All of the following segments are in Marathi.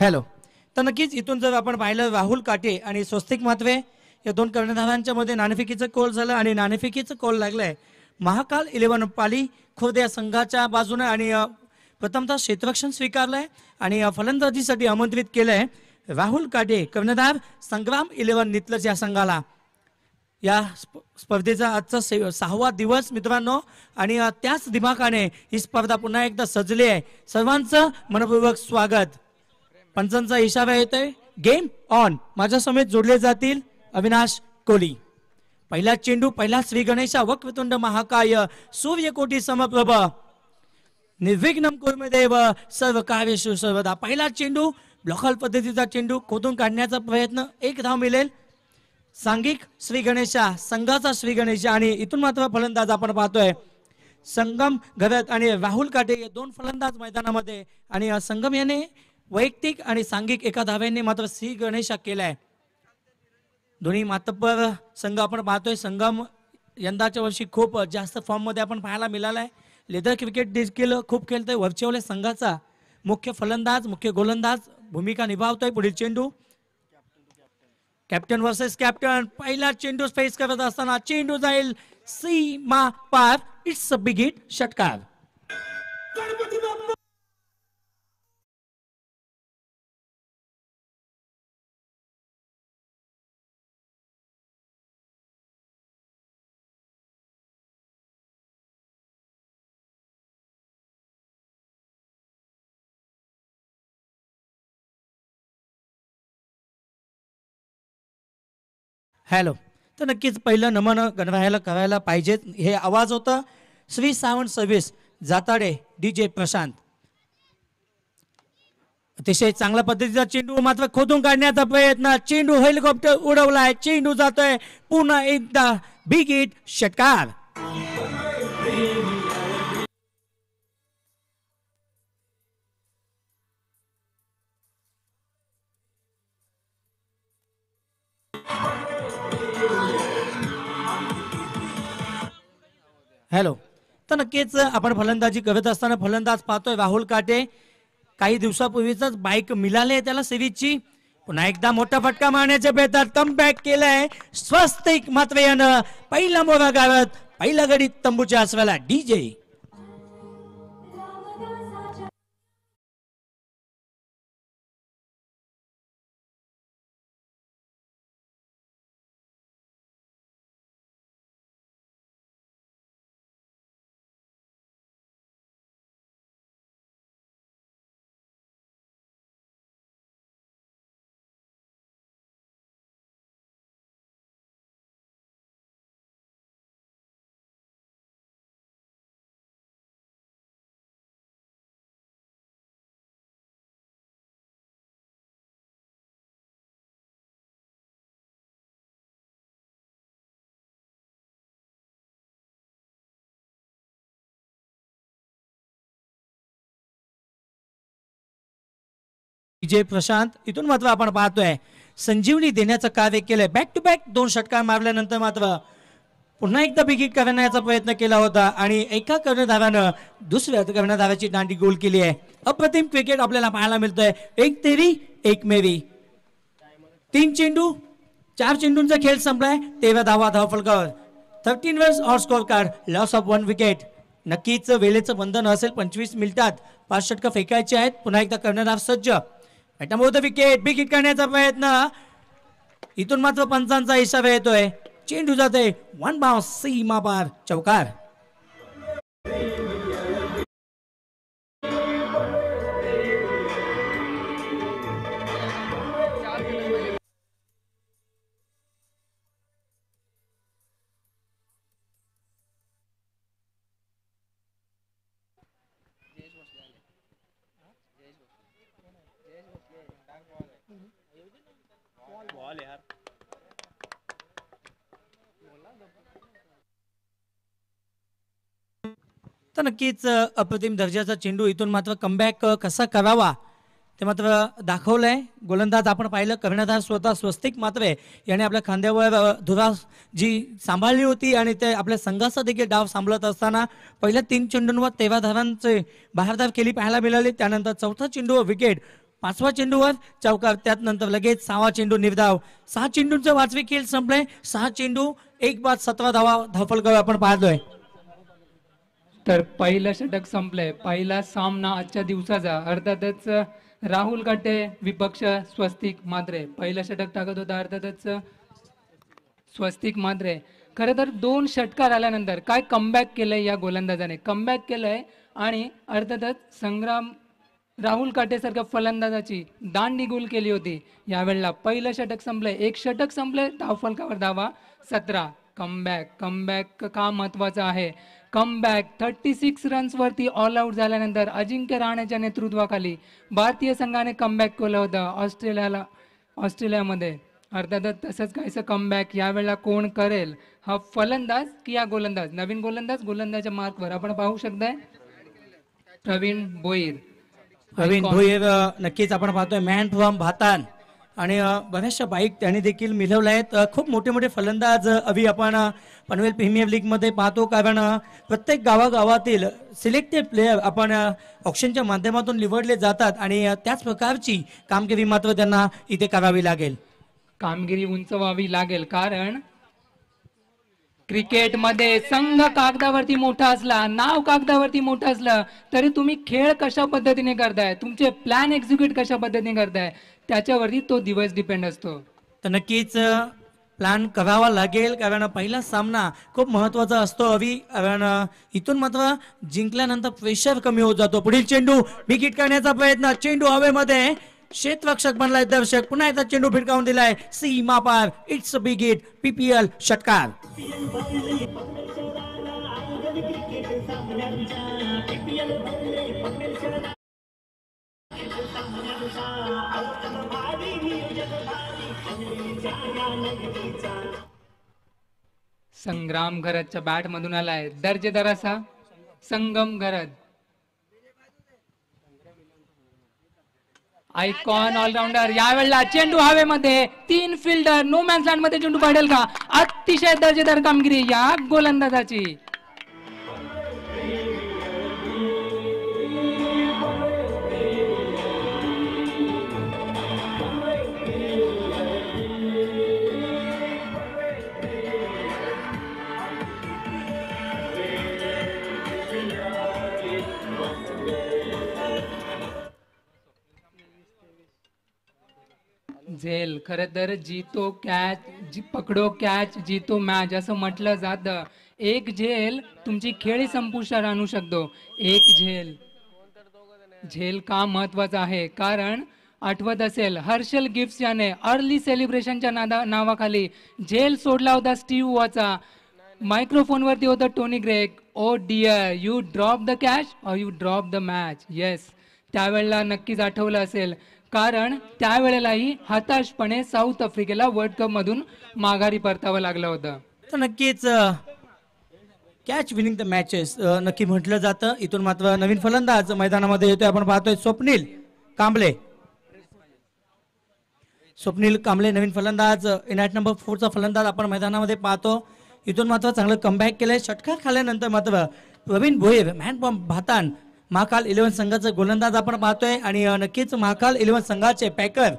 हॅलो तर नक्कीच इथून जर आपण पाहिलं राहुल काटे आणि स्वस्तिक मातवे या दोन कर्णधारांच्या मध्ये नाणेफिकीचं कोल झालं आणि नाणेफिकीचं कोल लागलंय महाकाल इलेव्हन पाली खुर्द या संघाच्या बाजूने आणि प्रथमतः क्षेत्ररक्षण स्वीकारलंय आणि फलंदाजीसाठी आमंत्रित केलंय राहुल काटे कर्णधार संग्राम इलेव्हन नितलज या संघाला या स्पर्धेचा आजचा सहावा दिवस मित्रांनो आणि त्याच दिमाखाने ही स्पर्धा पुन्हा एकदा सजली आहे सर्वांचं मनपूर्वक स्वागत पंचांचा इशारा येतोय गेम ऑन माझ्या समेत जोडले जातील अविनाश कोली पहिला चेंडू पहिला श्री गणेशा वक्रतुंड महाकाय सूर्यकोटी समप्रभ निर्विघ्न कुर्मदेव सर्व कार्यशु सर्वदा पहिला चेंडू ब्लॉकल पद्धतीचा चेंडू खोदून काढण्याचा प्रयत्न एक धाव मिळेल सांघिक श्री गणेशा संघाचा श्री गणेश आणि इथून मात्र फलंदाज आपण पाहतोय संगम घरत आणि राहुल काटे हे दोन फलंदाज मैदानामध्ये आणि संगम याने वैयक्तिक आणि सांघिक एका धाव्यांनी मात्र सी गणेश केलाय दोन्ही मातब्बर संघ आपण पाहतोय संघम यंदाच्या वर्षी खूप जास्त मध्ये आपण पाहायला मिळालाय लेदर क्रिकेट देखील खूप खेळतोय वरचेवले संघाचा मुख्य फलंदाज मुख्य गोलंदाज भूमिका निभावतोय पुढील चेंडू कॅप्टन वर्सेस कॅप्टन पहिला चेंडू फेस करत असताना चेंडू जाईल मा पार इट्स अ बिगिट षटकार हॅलो तर नक्कीच पहिलं नमन गणरायाला करायला पाहिजे हे आवाज होता श्री सावंत सव्वीस जाताडे डी जे प्रशांत अतिशय चांगल्या पद्धतीचा चेंडू मात्र खोदून काढण्याचा प्रयत्न चेंडू हेलिकॉप्टर उडवलाय चेंडू जातोय पुन्हा एकदा बिग इट षटकार हॅलो तर नक्कीच आपण फलंदाजी करत असताना फलंदाज पाहतोय राहुल काटे काही दिवसापूर्वीच बाईक मिळाले त्याला सेवीची पुन्हा एकदा मोठा फटका मारण्याच्या बेतात कम बॅक केलाय एक मात्र यानं पहिला मोरा गाळत पहिला गडीत तंबूच्या आसव्याला डी जे विजय प्रशांत इथून मात्र आपण पाहतोय संजीवनी देण्याचं कार्य केलंय बॅक टू बॅक दोन षटकार मारल्यानंतर मात्र पुन्हा एकदा विकेट करण्याचा प्रयत्न केला होता आणि एका कर्णधारानं दुसऱ्या कर्णधाराची दांडी गोल केली आहे अप्रतिम क्रिकेट आपल्याला पाहायला मिळतोय एक तेरी एक मेरी तीन चेंडू चार चेंडूंचा खेळ संपलाय तेरा धावा धाव थर्टीन वर्स ऑर score card loss of one wicket नक्कीच वेळेचं बंधन असेल पंचवीस मिनिटात पाच षटकं फेकायचे आहेत पुन्हा एकदा कर्णधार सज्ज मोठं विकेट बिकिट करण्याचा प्रयत्न इथून मात्र पंचांचा हिशाब येतोय चेंडू जाते वन बाव सीमा पार चौकार तर नक्कीच अप्रतिम दर्जाचा चेंडू इथून मात्र कमबॅक कसा करावा ते मात्र दाखवलंय गोलंदाज आपण पाहिलं कर्णधार स्वतः स्वस्तिक मात्र याने आपल्या खांद्यावर धुरा जी सांभाळली होती आणि ते आपल्या संघाचा देखील डाव सांभाळत असताना पहिल्या तीन चेंडूंवर तेरा धारांचे बहारदार केली पाहायला मिळाली त्यानंतर चौथा चेंडू विकेट पाचवा चेंडूवर चौकार त्यानंतर लगेच सहावा चेंडू निर्धाव सहा चेंडूंचं वाचवी खेळ संपले सहा चेंडू एक बाद सतरा धावा करू आपण पाहतोय तर पहिलं षटक संपलंय पहिला सामना आजच्या दिवसाचा अर्थातच राहुल काटे विपक्ष स्वस्तिक मात्रे पहिलं षटक टाकत होता अर्थातच स्वस्तिक मात्रे खरं तर दोन षटकार आल्यानंतर काय कमबॅक केलंय या गोलंदाजाने कमबॅक केलंय आणि अर्थातच संग्राम राहुल काटे सारख्या फलंदाजाची निगुल केली होती यावेळेला पहिलं षटक संपलंय एक षटक संपलंय फलकावर धावा सतरा कमबॅक कमबॅक का महत्वाचा आहे कम बॅक थर्टी सिक्स रन्सवरती ऑल आऊट झाल्यानंतर अजिंक्य राणेच्या नेतृत्वाखाली भारतीय संघाने कमबॅक केलं होतं ऑस्ट्रेलियाला ऑस्ट्रेलियामध्ये अर्थातच तसंच काहीसं कमबॅक यावेळेला कोण करेल हा फलंदाज की या गोलंदाज नवीन गोलंदाज गोलंदाजच्या मार्कवर आपण पाहू शकताय प्रवीण भोईर प्रवीण भोईर नक्कीच आपण पाहतोय मॅन फ्रॉम भातान आणि बऱ्याचशा बाईक त्यांनी देखील मिळवल्या आहेत खूप मोठे मोठे फलंदाज अभी आपण पनवेल प्रीमियर लीगमध्ये पाहतो कारण प्रत्येक गावागावातील सिलेक्टेड प्लेयर आपण ऑप्शनच्या माध्यमातून निवडले जातात आणि त्याच प्रकारची कामगिरी मात्र त्यांना इथे करावी लागेल कामगिरी उंचवावी लागेल कारण क्रिकेटमध्ये संघ कागदावरती मोठा असला नाव कागदावरती मोठं असलं तरी तुम्ही खेळ कशा पद्धतीने करताय तुमचे प्लॅन एक्झिक्यूट कशा पद्धतीने करताय त्याच्यावरती तो दिवस डिपेंड असतो तर नक्कीच प्लॅन करावा लागेल कारण पहिला सामना खूप महत्वाचा असतो अवी कारण इथून मात्र जिंकल्यानंतर प्रेशर कमी होत जातो पुढील चेंडू विकेट करण्याचा प्रयत्न चेंडू हवेमध्ये क्षेत्ररक्षक बनलाय दर्शक पुन्हा एकदा चेंडू फिरकावून दिलाय सीमा पार इट्स बिगिट पीपीएल षटकार संग्राम घरतच्या बॅट मधून आलाय दर्जेदार असा संगम घरत आयकॉन ऑलराऊंडर यावेळेला चेंडू हवेमध्ये तीन फिल्डर नो मॅन्स लँड मध्ये चेंडू पाडेल का अतिशय दर्जेदार कामगिरी या गोलंदाजाची झेल खर तर जीतो कॅच जी पकडो कॅच जीतो मॅच असं म्हटलं जात एक झेल तुमची खेळी संपुष्टात आणू शकतो एक झेल झेल का महत्वाचा आहे कारण आठवत असेल हर्षल गिफ्ट याने अर्ली सेलिब्रेशनच्या नादा नावाखाली झेल सोडला होता स्टीव वॉचा मायक्रोफोनवरती होता Tony Greig oh dear you drop the catch or you drop the match yes त्यावेळेला नक्कीच आठवलं असेल कारण त्यावेळेलाही हताशपणे साऊथ आफ्रिकेला वर्ल्ड कप मधून माघारी परतावं लागलं होतं तर नक्कीच कॅच विनिंग द मॅचेस नक्की म्हटलं जातं इथून मात्र नवीन फलंदाज मैदानामध्ये येतोय आपण पाहतोय स्वप्नील कांबळे स्वप्नील कांबळे नवीन फलंदाज इनॅट नंबर फोरचा फलंदाज आपण मैदानामध्ये पाहतो इथून मात्र चांगलं कमबॅक केलंय षटकार खाल्यानंतर मात्र प्रवीण भोयर मॅन बॉम्ब भातान महाकाल इलेव्हन संघाचा गोलंदाज आपण पाहतोय आणि नक्कीच महाकाल इलेव्हन संघाचे पॅकर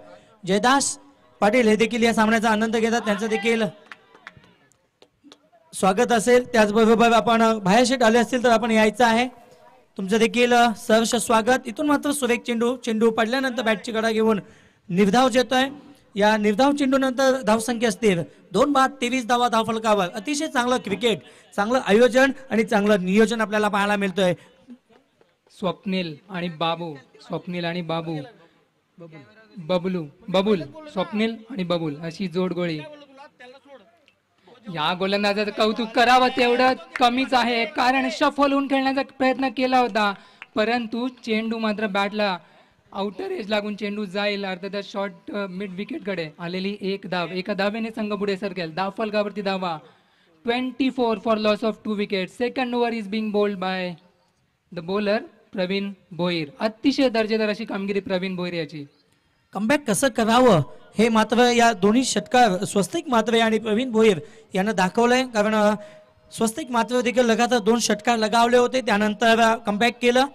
जयदास पाटील हे देखील या सामन्याचा आनंद घेतात त्यांचं देखील स्वागत असेल त्याचबरोबर आपण शेट आले असतील तर आपण यायचं आहे तुमचं देखील सहर्ष स्वागत इथून मात्र सुरेख चेंडू चेंडू पडल्यानंतर बॅटची गडा घेऊन निर्धाव येतोय या निर्धाव चेंडूनंतर धावसंख्या असतील दोन बाद तेवीस धावा धावफलकावर अतिशय चांगलं क्रिकेट चांगलं आयोजन आणि चांगलं नियोजन आपल्याला पाहायला मिळतोय स्वप्नील आणि बाबू स्वप्नील आणि बाबू बबलू बबुल स्वप्नील आणि बबुल अशी जोडगोळी या गोलंदाजाचं कौतुक करावं तेवढं कमीच आहे कारण शफल होऊन खेळण्याचा प्रयत्न केला होता परंतु चेंडू मात्र बॅटला आउटर एज लागून चेंडू जाईल अर्थात शॉर्ट मिड विकेटकडे आलेली एक धाव एका धावेने संघ पुढे सरकेल धाव फलकावरती धावा twenty four for loss of two wicket second over is being bowled by the bowler Praveen Bhoir अतिशय दर्जेदार अशी कामगिरी प्रवीण भोईर याची कमबॅक कसं करावं हे मात्र या दोन्ही षटकार स्वस्तिक मात्रे आणि प्रवीण भोईर यांना दाखवलंय कारण स्वस्तिक मात्र देखील लगातार दोन षटकार लगावले होते त्यानंतर कमबॅक केलं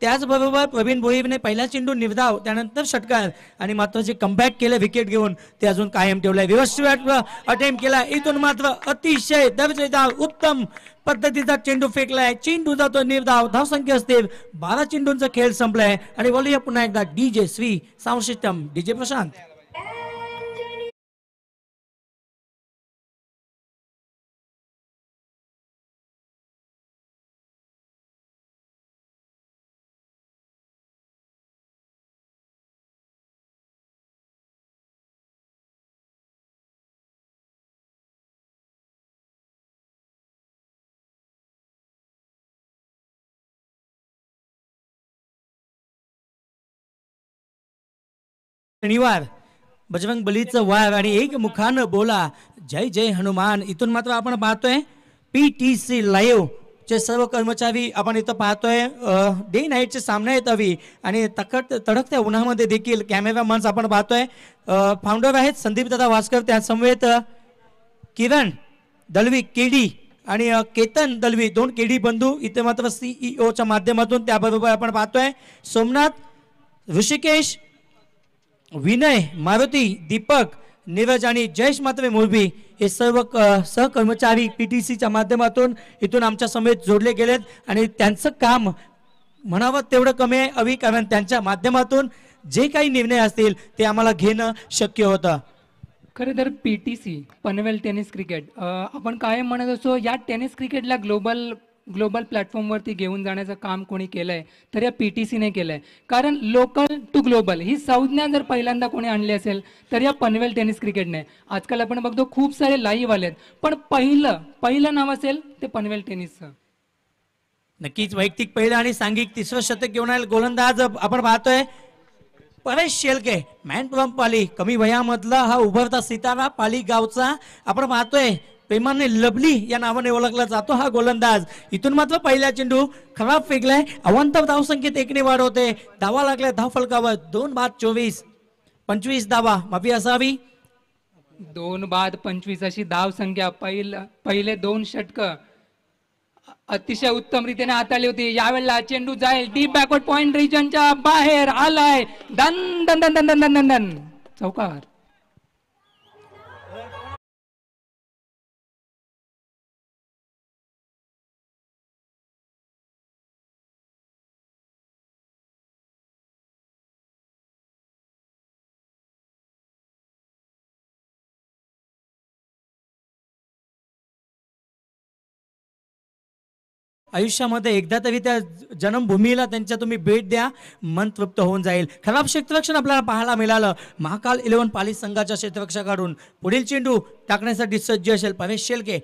त्याचबरोबर प्रवीण भोईने पहिला चेंडू निर्धाव त्यानंतर षटकार आणि मात्र जे कमबॅक केलं विकेट घेऊन ते अजून कायम ठेवलंय व्यवस्थित अटेम्प्ट केला इथून मात्र अतिशय दर्जेदार उत्तम पद्धतीचा चेंडू फेकलाय चेंडू जातो निर्धाव धावसंख्या असते बारा चेंडूंचा खेळ संपलाय आणि बोलूया पुन्हा एकदा D J Shri sound system D J Prashant शनिवार बजरंग बलीचं वार आणि एक मुखानं बोला जय जय हनुमान इथून मात्र आपण पाहतोय पी टी सी लाईव्ह चे सर्व कर्मचारी आपण इथं पाहतोय डे नाईटचे सामने येत हवी आणि तकट तडकत्या उन्हामध्ये देखील कॅमेरामन्स आपण पाहतोय फाउंडर आहेत संदीप दादा त्या समवेत किरण दलवी केडी आणि केतन दलवी दोन केडी बंधू इथे मात्र सीईओच्या e माध्यमातून त्याबरोबर आपण पाहतोय सोमनाथ ऋषिकेश विनय मारुती दीपक नीरज आणि जयेश मात्रे मोरबी हे सर्व सहकर्मचारी पी टी सीच्या माध्यमातून इथून आमच्या समेत जोडले गेलेत आणि त्यांचं काम म्हणावं तेवढं कमी आहे अवी कारण त्यांच्या माध्यमातून जे काही निर्णय असतील ते आम्हाला घेणं शक्य होतं खरं तर P T C Panvel tennis cricket आपण काय म्हणत असो या टेनिस क्रिकेटला ग्लोबल ग्लोबल प्लॅटफॉर्मवरती घेऊन जाण्याचं काम कोणी केलंय तर या पी टी सीने कारण लोकल टू ग्लोबल ही संज्ञा जर पहिल्यांदा कोणी आणली असेल तर या पनवेल टेनिस क्रिकेटने आजकाल आपण बघतो खूप सारे लाईव्ह आले आहेत पण पहिलं पहिलं नाव असेल ते पनवेल टेनिसचं नक्कीच वैयक्तिक पहिलं आणि सांघिक तिसरं शतक घेऊन आले गोलंदाज आपण पाहतोय परेश शेलके मॅन पाली कमी वयामधला हा उभरता सितारा पाली गावचा आपण पाहतोय प्रेमाने लबली या नावाने ओळखला जातो हा गोलंदाज इथून मात्र पहिला चेंडू खराब फेकलाय धाव धावसंख्येत एकने वाढ होते धावा लागल्या धाव फलकावर दोन बाद चोवीस पंचवीस धावा माफी असावी दोन बाद पंचवीस अशी धाव संख्या पहिल पहिले दोन षटक अतिशय उत्तम रीतीने हाताळली होती यावेळेला चेंडू जाईल डीप बॅकवर्ड पॉइंट रिजनच्या बाहेर आलाय दन दन दन दन दन दन दन दन चौकार आयुष्यामध्ये एकदा तरी त्या जन्मभूमीला त्यांच्या तुम्ही भेट द्या मन तृप्त होऊन जाईल खराब क्षेत्ररक्षण आपल्याला पाहायला मिळालं महाकाल इलेव्हन पाली संघाच्या क्षेत्ररक्षकाकडून पुढील चेंडू टाकण्यासाठी सज्ज असेल परेश शेलके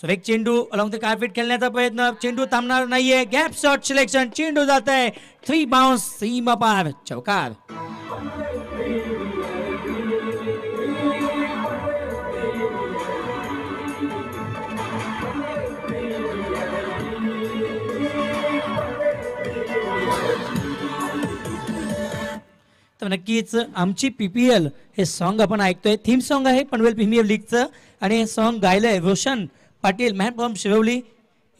सुरेख चेंडू अलॉंग द कार्पेट खेळण्याचा प्रयत्न चेंडू थांबणार नाहीये गॅप शॉट सिलेक्शन चेंडू जात आहे थ्री बाउन्स सीम मपार चौकार तर नक्कीच आमची पी पी एल हे सॉन्ग आपण ऐकतोय थीम सॉन्ग आहे पनवेल प्रीमियर लीगचं आणि हे सॉन्ग गायलंय आहे रोशन पाटील मॅन फॉर्म शिरवली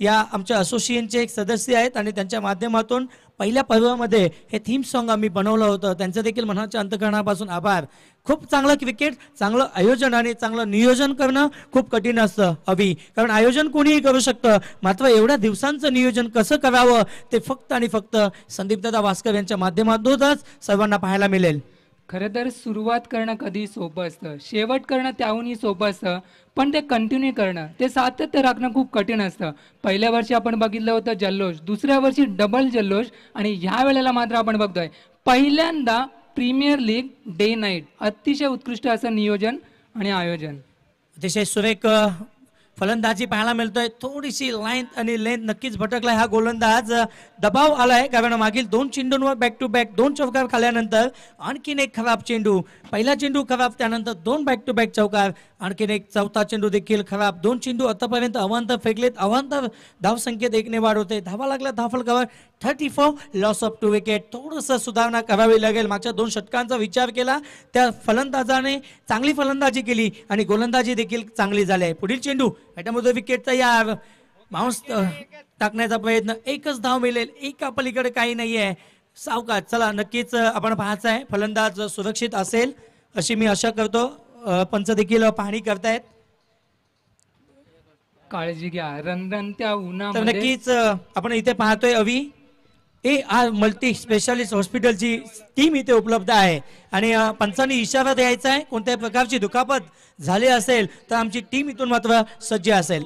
या आमच्या असोसिएशनचे एक सदस्य आहेत आणि त्यांच्या माध्यमातून पहिल्या पर्वामध्ये हे थीम सॉन्ग आम्ही बनवलं होतं त्यांचं देखील मनाच्या अंतकरणापासून आभार खूप चांगलं क्रिकेट चांगलं आयोजन आणि चांगलं नियोजन करणं खूप कठीण असतं हवी कारण आयोजन कोणीही करू शकतं मात्र एवढ्या दिवसांचं नियोजन कसं करावं ते फक्त आणि फक्त संदीपदादा भास्कर यांच्या माध्यमातूनच सर्वांना पाहायला मिळेल खरं तर सुरुवात करणं कधी सोपं असतं शेवट करणं त्याहूनही सोपं असतं पण ते कंटिन्यू करणं ते सातत्य राखणं खूप कठीण असतं पहिल्या वर्षी आपण बघितलं होतं जल्लोष दुसऱ्या वर्षी डबल जल्लोष आणि ह्या वेळेला मात्र आपण बघतोय पहिल्यांदा प्रीमियर लीग डे नाईट अतिशय उत्कृष्ट असं नियोजन आणि आयोजन अतिशय सुरेख फलंदाजी पाहायला मिळतोय थोडीशी लाईन आणि लेंथ नक्कीच भटकला हा गोलंदाज दबाव आलाय कारण मागील दोन चेंडूंवर बॅक टू बॅक दोन चौकार खाल्यानंतर आणखीन एक खराब चेंडू पहिला चेंडू खराब त्यानंतर दोन बॅक टू बॅक चौकार आणखीन एक चौथा चेंडू देखील खराब दोन चेंडू आतापर्यंत अवांतर फेकलेत अवांतर संख्येत एकने वाढ होते धावा लागला धावफलकावर thirty four loss of two wicket थोडंसं सुधारणा करावी लागेल मागच्या दोन षटकांचा विचार केला त्या फलंदाजाने चांगली फलंदाजी केली आणि गोलंदाजी देखील चांगली झाली आहे पुढील चेंडू याच्यामध्ये विकेटचा यार टाकण्याचा प्रयत्न एकच धाव मिळेल एक पलीकडे काही नाही आहे सावका चला नक्कीच आपण पाहायचं आहे फलंदाज सुरक्षित असेल अशी मी आशा करतो पंच देखील पाहणी करतायत काळजी घ्या रंधन त्या उन्हा नक्कीच आपण इथे पाहतोय अवी ए आज मल्टी स्पेशालिस्ट हॉस्पिटलची टीम इथे उपलब्ध आहे आणि पंचांनी इशारा द्यायचा आहे कोणत्या प्रकारची दुखापत झाली असेल तर आमची टीम इथून मात्र सज्ज असेल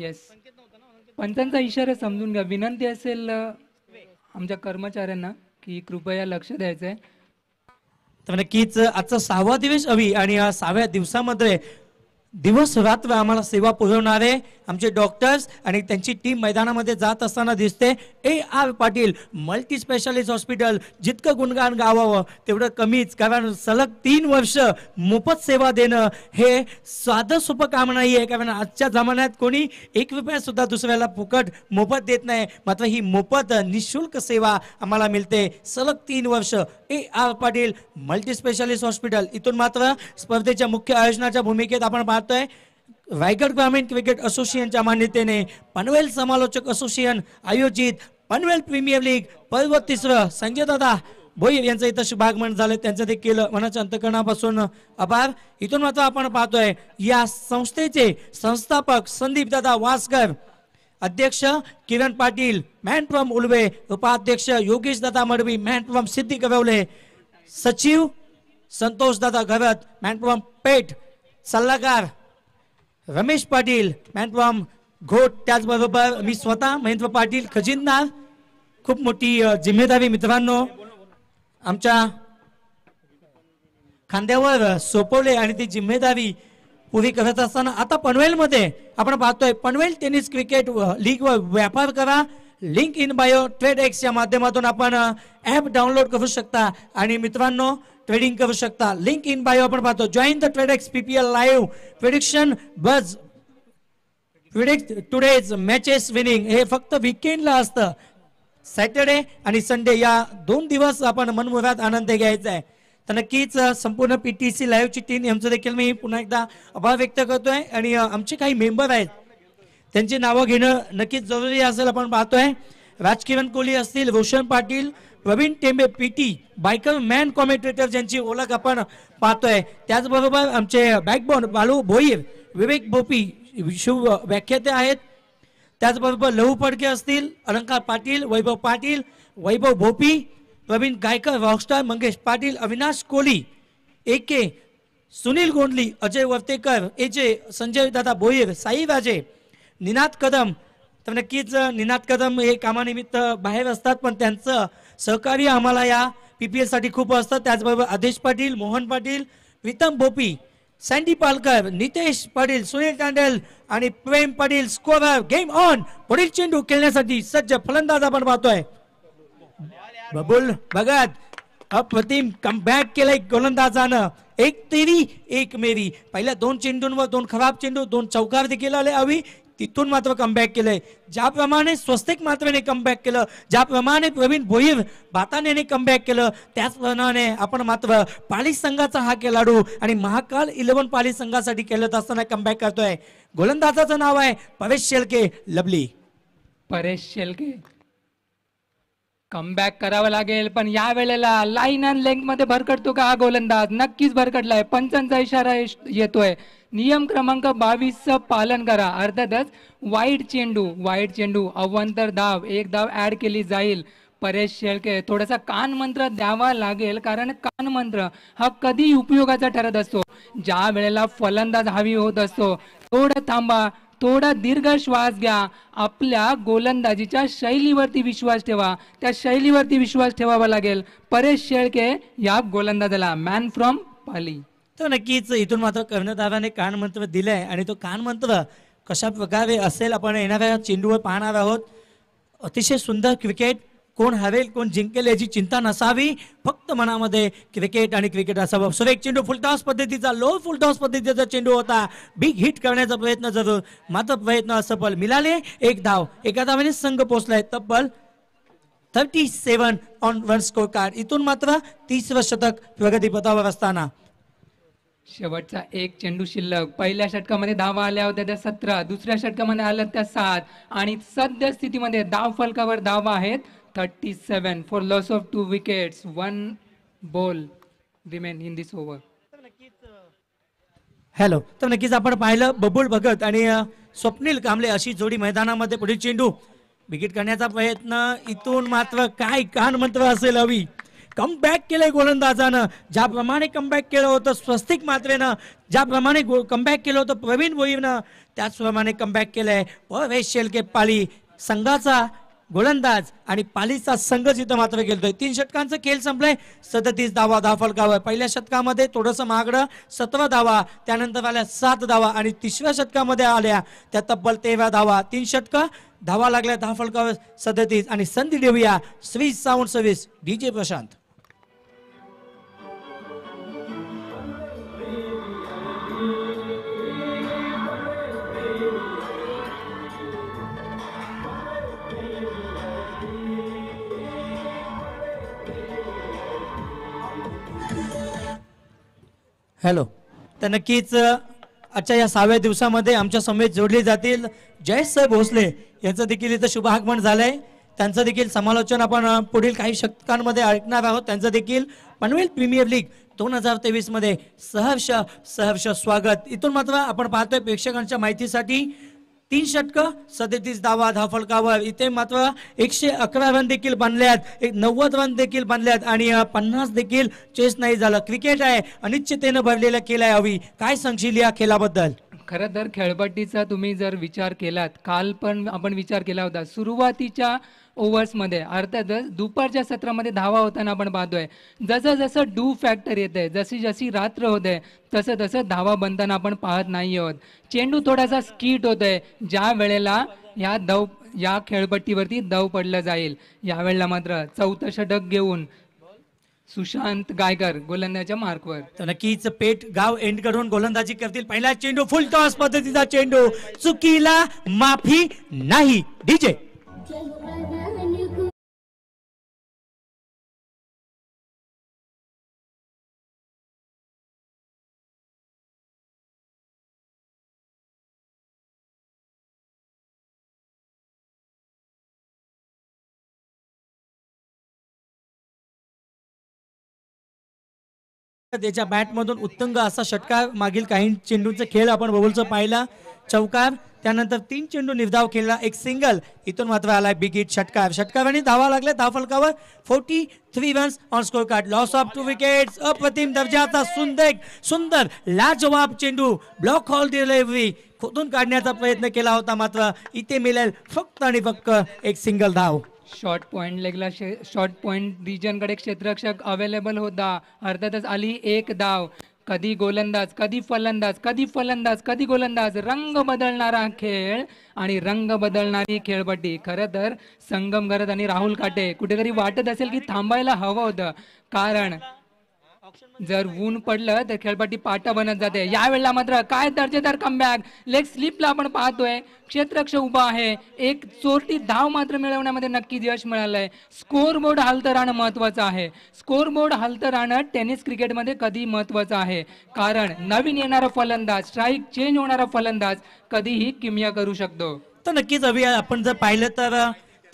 येस पंचांचा इशारा समजून घ्या विनंती असेल आमच्या कर्मचाऱ्यांना की कृपया लक्ष द्यायचं आहे तर नक्कीच आजचा सहावा दिवस हवी आणि सहाव्या दिवसामध्ये दिवस रात्र आम्हाला सेवा पुरवणारे आमचे डॉक्टर्स आणि त्यांची टीम मैदानामध्ये जात असताना दिसते A R Patil multi specialist hospital जितकं गुणगान गावावं तेवढं कमीच कारण सलग तीन वर्ष मोफत सेवा देणं हे साधं सोपं काम नाही आहे कारण आजच्या जमान्यात कोणी एक सुद्धा दुसऱ्याला फुकट मोफत देत नाही मात्र ही मोफत निशुल्क सेवा आम्हाला मिळते सलग तीन वर्ष A R Patil multi specialist hospital इथून मात्र स्पर्धेच्या मुख्य आयोजनाच्या भूमिकेत आपण पाहतोय रायगड ग्रामीण क्रिकेट असोसिएशनच्या मान्यतेने पनवेल समालोचक असोसिएशन आयोजित पनवेल प्रीमियर लीग पर्व तिसरं संजय दादा भोईर यांचं इथं शुभागमन झालं त्यांचं ते केलं मनाच्या अंतकरणापासून आभार इथून मात्र आपण पाहतोय या संस्थेचे संस्थापक संदीप दादा वासकर अध्यक्ष किरण पाटील मॅन फ्रॉम उलवे उपाध्यक्ष योगेश दादा मडवी मॅन फ्रॉम सिद्धी गवले सचिव संतोष दादा गवत मॅन फ्रॉम पेठ सल्लागार रमेश पाटील मॅनफ्रॉम घोट त्याचबरोबर मी स्वतः महेंद्र पाटील खजिनदार खूप मोठी जिम्मेदारी मित्रांनो आमच्या खांद्यावर सोपवले आणि ती जिम्मेदारी पुरी करत असताना आता पनवेलमध्ये आपण पाहतोय पनवेल टेनिस क्रिकेट लीगवर व्यापार करा link in bio trade X या माध्यमातून आपण ॲप डाउनलोड करू शकता आणि मित्रांनो ट्रेडिंग करू शकता लिंक इन बायो आपण पाहतो join the Tradex PPL live prediction buzz predict today's matches winning हे फक्त विकेंडला असतं सॅटरडे आणि संडे या दोन दिवस आपण मनमुरात आनंद घ्यायचा आहे तर नक्कीच संपूर्ण पी टी सी लाईव्हची टीम यांचं देखील मी पुन्हा एकदा आभार व्यक्त करतोय आणि आमचे काही मेंबर आहेत त्यांची नावं घेणं नक्कीच जरुरी असेल आपण पाहतोय राजकिरण कोहली असतील रोशन पाटील प्रवीण टेंबे पी टी बायकल मॅन कॉमेंटेटर ज्यांची ओळख आपण पाहतोय त्याचबरोबर आमचे बॅकबोन बालू भोईर विवेक बोपी शुभ व्याख्याते आहेत त्याचबरोबर लहू पडके असतील Alankar Patil Vaibhav Patil Vaibhav Bhopi Pravin Gaikar rockstar Mangesh Patil Avinash Koli A K Sunil Gondli Ajay Vartekar J Sanjay दादा भोईर साई राजे निनाद कदम तर नक्कीच निनाद कदम हे कामानिमित्त बाहेर असतात पण त्यांचं सहकार्य आम्हाला या पीपीएस साठी खूप असतं त्याचबरोबर आदेश पाटील मोहन पाटील प्रीतम बोपी सँडी पालकर नितेश पाटील सुनील तांडेल आणि Prem Patil score game on पुढील चेंडू खेळण्यासाठी सज्ज फलंदाज आपण पाहतोय बबुल भगत अप्रतिम बॅक केलाय गोलंदाजानं एक तेरी एक मेरी पहिल्या दोन चेंडूंवर दोन खराब चेंडू दोन चौकार देखील आले अवी तिथून मात्र कमबॅक केलंय ज्याप्रमाणे स्वस्तिक मात्रेने कमबॅक केलं ज्याप्रमाणे प्रवीण भोईर भाताने कमबॅक केलं त्याचप्रमाणे आपण मात्र पाली संघाचा हा खेळाडू आणि महाकाल इलेव्हन पाली संघासाठी खेळत असताना कमबॅक करतोय गोलंदाजाचं नाव आहे परेश शेलके लवली परेश शेलके कमबॅक करावं लागेल पण या वेळेला लाईन अँड लेंथ मध्ये भरकटतो का हा गोलंदाज नक्कीच भरकटलाय पंचांचा इशारा येतोय नियम क्रमांक बावीसचं पालन करा अर्थातच वाईट चेंडू वाईट चेंडू अवंतर धाव एक धाव ऍड केली जाईल परेश शेळके थोडासा कानमंत्र द्यावा लागेल कारण कानमंत्र हा कधी उपयोगाचा ठरत असतो ज्या वेळेला फलंदाज हवी होत असतो थोडा थांबा थोडा दीर्घ श्वास घ्या आपल्या गोलंदाजीच्या शैलीवरती विश्वास ठेवा त्या शैलीवरती विश्वास ठेवावा लागेल परेश शेळके या गोलंदाजाला मॅन फ्रॉम पाली तो नक्कीच इथून मात्र कर्णधाराने कान मंत्र दिले आहे आणि तो कान मंत्र कशा प्रकारे असेल आपण येणाऱ्या चेंडूवर पाहणार आहोत अतिशय सुंदर क्रिकेट कोण हवेल कोण जिंकेल याची चिंता नसावी फक्त मनामध्ये क्रिकेट आणि क्रिकेट असावं सर एक चेंडू फुलटॉस पद्धतीचा लो फुलटॉस पद्धतीचा चेंडू होता बिग हिट करण्याचा प्रयत्न जरूर मात्र प्रयत्न असफल मिळाले एक धाव एका धावाने संघ पोहोचलाय तब्बल thirty seven on one score card इथून मात्र तिसरं शतक प्रगतीपथावर असताना शेवटचा एक चेंडू शिल्लक पहिल्या षटकामध्ये धावा आल्या होत्या त्या सतरा दुसऱ्या षटकामध्ये आल्या त्या सात आणि स्थितीमध्ये दाव फलकावर धावा आहेत thirty seven for loss of two wickets one ball remain in this over hello तर नक्कीच आपण पाहिलं बबुल भगत आणि स्वप्नील कांबळे अशी जोडी मैदानामध्ये पुढील चेंडू विकेट करण्याचा प्रयत्न इथून मात्र काय कान मंत्र असेल हवी कम बॅक केलंय गोलंदाजानं ज्याप्रमाणे कमबॅक केलं होतं स्वस्तिक मात्रेनं ज्याप्रमाणे गो कमबॅक केलं होतं प्रवीण भोईनं त्याचप्रमाणे कमबॅक केलं आहे वेश शेलके पाली संघाचा गोलंदाज आणि पालीचा संघ जिथं मात्र खेळतोय तीन षटकांचं खेळ संपलंय सदतीस धावा दहा फलकावर पहिल्या शतकामध्ये थोडंसं महागडं सतरा धावा त्यानंतर आल्या सात धावा आणि तिसऱ्या शतकामध्ये आल्या त्या तब्बल तेरा धावा तीन षटक धावा लागल्या दहा फलकावर सदतीस आणि संधी देऊया Swiss sound service D J Prashant hello तर नक्कीच आजच्या या सहाव्या दिवसामध्ये आमच्या समेत जोडले जातील जयेश साहेब भोसले यांचं देखील इथं शुभ आगमन झालंय त्यांचं देखील समालोचन आपण पुढील काही शतकांमध्ये ऐकणार आहोत त्यांचं देखील पनवेल प्रीमियर लीग दोन हजार तेवीसमध्ये सहर्ष सहर्ष स्वागत इथून मात्र आपण पाहतोय प्रेक्षकांच्या माहितीसाठी तीन षटक सदतीस धावा धाफलकावर इथे मात्र एकशे अकरा रन देखील बनल्यात एक नव्वद रन देखील बनल्यात आणि पन्नास देखील चेस नाही झालं क्रिकेट आहे अनिश्चितेनं भरलेलं खेळ आहे हवी काय सांगशील या खेळाबद्दल खरं तर खेळपट्टीचा तुम्ही जर विचार केलात काल पण आपण विचार केला होता सुरुवातीच्या ओव्हर्समध्ये अर्थातच दुपारच्या सत्रामध्ये धावा होताना आपण पाहतोय जसं जसं डू फॅक्टर येत जशी जशी रात्र होत आहे तसं धावा बनताना आपण पाहत नाही आहोत चेंडू थोडासा स्कीट होत ज्या वेळेला या दव या खेळपट्टीवरती दव पडलं जाईल यावेळेला मात्र चौथं षटक घेऊन सुशांत गायकर गोलंदाजाच्या मार्कवर नक्कीच पेट गाव एंड करून गोलंदाजी करतील पहिला चेंडू फुल टॉस पद्धतीचा चेंडू चुकीला माफी नाही डीजे त्याच्या बॅटमधून उत्तंग असा षटकार मागील काही चेंडूंचा खेळ आपण बबुलचं पाहिला चौकार त्यानंतर तीन चेंडू निर्धाव खेळला एक सिंगल इथून मात्र आलाय बिग हिट षटकार षटकाराने धावा लागल्या धाव फलकावर forty three runs on score card loss of two wickets अप्रतिम दर्जाचा सुंदर सुंदर लाजवाब चेंडू ब्लॉक हॉल डिलेव्हरी खोदून काढण्याचा प्रयत्न केला होता मात्र इथे मिळेल फक्त आणि फक्त एक सिंगल धाव शॉर्ट पॉइंट लेगला शॉर्ट पॉईंट रिजनकडे क्षेत्ररक्षक अवेलेबल होता अर्थातच आली एक धाव कधी गोलंदाज कधी फलंदाज कधी फलंदाज कधी गोलंदाज रंग बदलणारा खेळ आणि रंग बदलणारी खेळपट्टी खरं तर संगम गरज आणि राहुल काटे कुठेतरी वाटत असेल की थांबायला हवं होतं कारण जर ऊन पडलं तर खेळपट्टी पाटा बनत जाते या वेळेला मात्र काय दर्जेदार कमबॅक लेग स्लिपला आपण पाहतोय क्षेत्रक्ष उभा आहे एक चोरटी धाव मात्र मिळवण्यामध्ये नक्की यश मिळालंय स्कोर बोर्ड हलतं राहणं महत्वाचं आहे स्कोर बोर्ड हलतं राहणं टेनिस क्रिकेटमध्ये कधी महत्वाचं आहे कारण नवीन येणारा फलंदाज स्ट्राईक चेंज होणारा फलंदाज कधीही किमया करू शकतो तर नक्कीच अभि आपण जर पाहिलं तर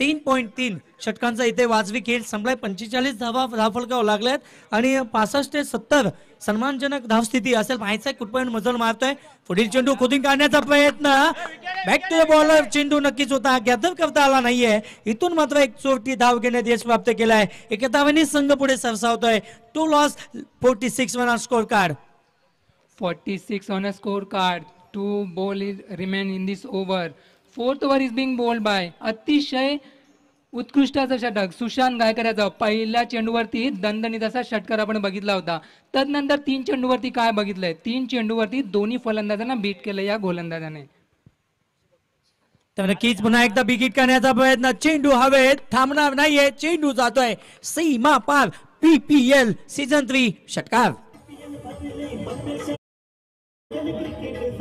तीन पॉईंट तीन षटकांचा इथे वाजवी खेळ संपलाय पंचेचाळीस धावा धावफलकावर लागल्यात आणि पासष्ट ते सत्तर सन्मानजनक धावस्थिती असेल माहिती कुठपर्यंत मजल मारतोय पुढील चेंडू खोदून काढण्याचा प्रयत्न बॅक टू बॉलर चेंडू नक्कीच होता गॅदर करता आला नाहीये इथून मात्र एक चोटी धाव घेण्यात यश प्राप्त केलाय एका संघ पुढे सरसावतोय two loss forty six one score card forty six on score card two ball is remain in this over fourth over is being bowled by अतिशय उत्कृष्ट षटक सुशांत गायकर पहिल्या चेंडूवरती असा षटकार आपण बघितला होता तदनंतर तीन चेंडूवरती काय बघितलंय तीन चेंडूवरती दोन्ही फलंदाजांना बीट केलं या गोलंदाजाने तर नक्कीच पुन्हा एकदा बिकीट करण्याचा प्रयत्न चेंडू हवेत थांबणार नाहीये चेंडू जातोय सीमा पार पीपीएल सीझन थ्री षटकार cricket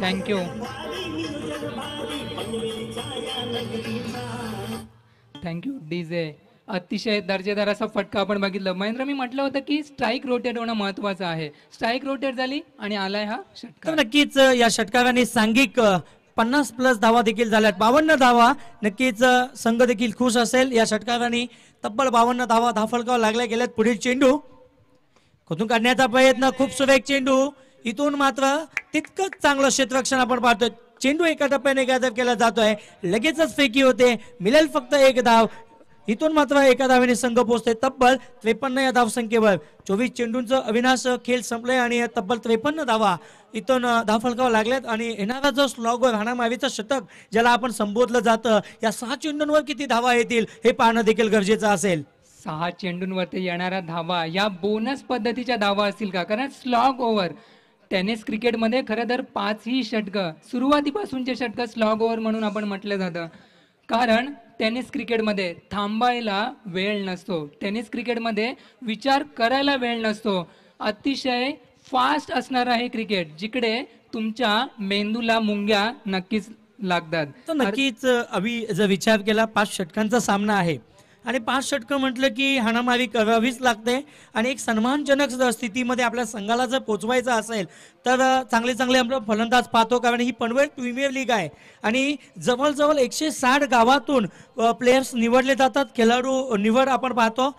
thank you D J DJ अतिशय दर्जेदार असा फटका आपण बघितलं महेंद्र मी म्हटलं होतं की स्ट्राईक रोटेट होणं महत्वाचं आहे स्ट्राईक रोटेट झाली आणि आलाय हा षटकार नक्कीच या षटकाराने सांघिक पन्नास प्लस धावा देखील झाल्यात बावन्न धावा नक्कीच संघ देखील खुश असेल या षटकारांनी तब्बल बावन्न धावा धाफळकाव लागल्या गेल्यात पुढील चेंडू खोदून काढण्याचा प्रयत्न खूप सुरेख चेंडू इथून मात्र तितकंच चांगलं क्षेत्ररक्षण आपण पाहतोय चेंडू एका टप्प्याने गॅदर केला जातोय लगेचच फेकी होते मिळेल फक्त एक धाव इथून मात्र एका धावेने संघ पोहोचते तब्बल त्रेपन्न या धावसंख्येवर चोवीस चेंडूंचं अविनाश खेळ संपले आणि तब्बल त्रेपन्न धावा इथून धाव फलकावा लागल्यात आणि येणारा जो स्लॉग राणा मावीचा शतक ज्याला आपण संबोधलं जातं या सहा चेंडूंवर किती धावा येतील हे पाहणं देखील गरजेचं असेल सहा चेंडूंवरती येणारा धावा या बोनस पद्धतीच्या धावा असतील का कारण स्लॉग ओव्हर टेनिस क्रिकेटमध्ये खरं तर पाचही षटकं सुरुवातीपासूनचे षटकं स्लॉग ओव्हर म्हणून आपण म्हटलं जातं कारण टेनिस क्रिकेटमध्ये थांबायला वेळ नसतो टेनिस क्रिकेटमध्ये विचार करायला वेळ नसतो अतिशय फास्ट असणार आहे क्रिकेट जिकडे तुमच्या मेंदूला मुंग्या नक्कीच लागतात नक्कीच अभि जर विचार केला पाच षटकांचा सामना आहे आणि पाच षटकं म्हटलं की हाणामारी करावीच लागते आणि एक सन्मानजनक स्थितीमध्ये आपल्या संघाला जर पोचवायचं असेल तर चांगले चांगले आपण फलंदाज पाहतो कारण ही पनवेल प्रीमियर लीग आहे आणि जवळजवळ एकशे साठ गावातून प्लेयर्स निवडले जातात खेळाडू निवड आपण पाहतो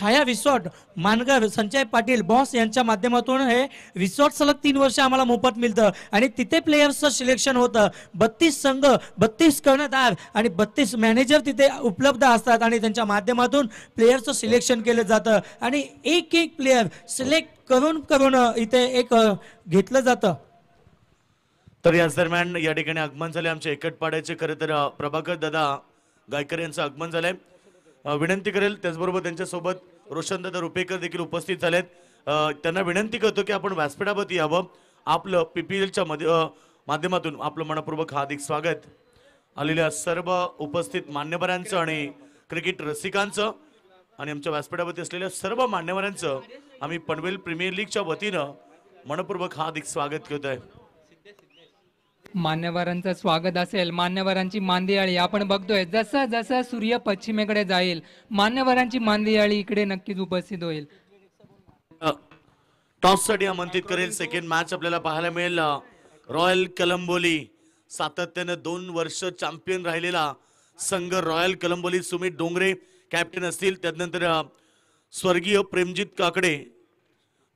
छाया रिसॉर्ट मानगर संजय पाटील बॉस यांच्या माध्यमातून हे रिसॉर्ट सलग तीन वर्ष आम्हाला मोफत मिळतं आणि तिथे प्लेयर्सचं सिलेक्शन होतं बत्तीस संघ बत्तीस कर्णधार आणि बत्तीस मॅनेजर तिथे उपलब्ध असतात आणि त्यांच्या माध्यमातून प्लेयरचं सिलेक्शन केलं जातं आणि एक एक प्लेयर सिलेक्ट करून करून इथे एक घेतलं जातं तर याच दरम्यान या ठिकाणी आगमन झाले आमच्या एकटपाड्याचे खरं तर प्रभाकर दादा गायकर यांचं आगमन झालंय विनंती करेल त्याचबरोबर त्यांच्यासोबत दादा रुपेकर देखील उपस्थित झालेत त्यांना विनंती करतो की आपण व्यासपीठावरती यावं आपलं पीपीएलच्या माध्यमातून आपलं मनपूर्वक हार्दिक स्वागत आलेल्या सर्व उपस्थित मान्यवरांचं आणि क्रिकेट रसिकांचं आणि आमच्या व्यासपीठावरती असलेल्या सर्व मान्यवरांचं आम्ही पनवेल प्रीमियर लीगच्या वतीनं मनपूर्वक हार्दिक स्वागत करत आहे मान्यवरांचं स्वागत असेल मान्यवरांची मांदियाळी आपण बघतोय जसं जसं सूर्य पश्चिमेकडे जाईल मान्यवरांची मांदियाळी इकडे नक्कीच उपस्थित होईल टॉससाठी आमंत्रित करेल सेकंड मॅच आपल्याला पाहायला मिळेल रॉयल कलंबोली सातत्यानं दोन वर्ष चॅम्पियन राहिलेला संघ रॉयल कलंबोली सुमित डोंगरे कॅप्टन असतील त्यानंतर स्वर्गीय प्रेमजीत काकडे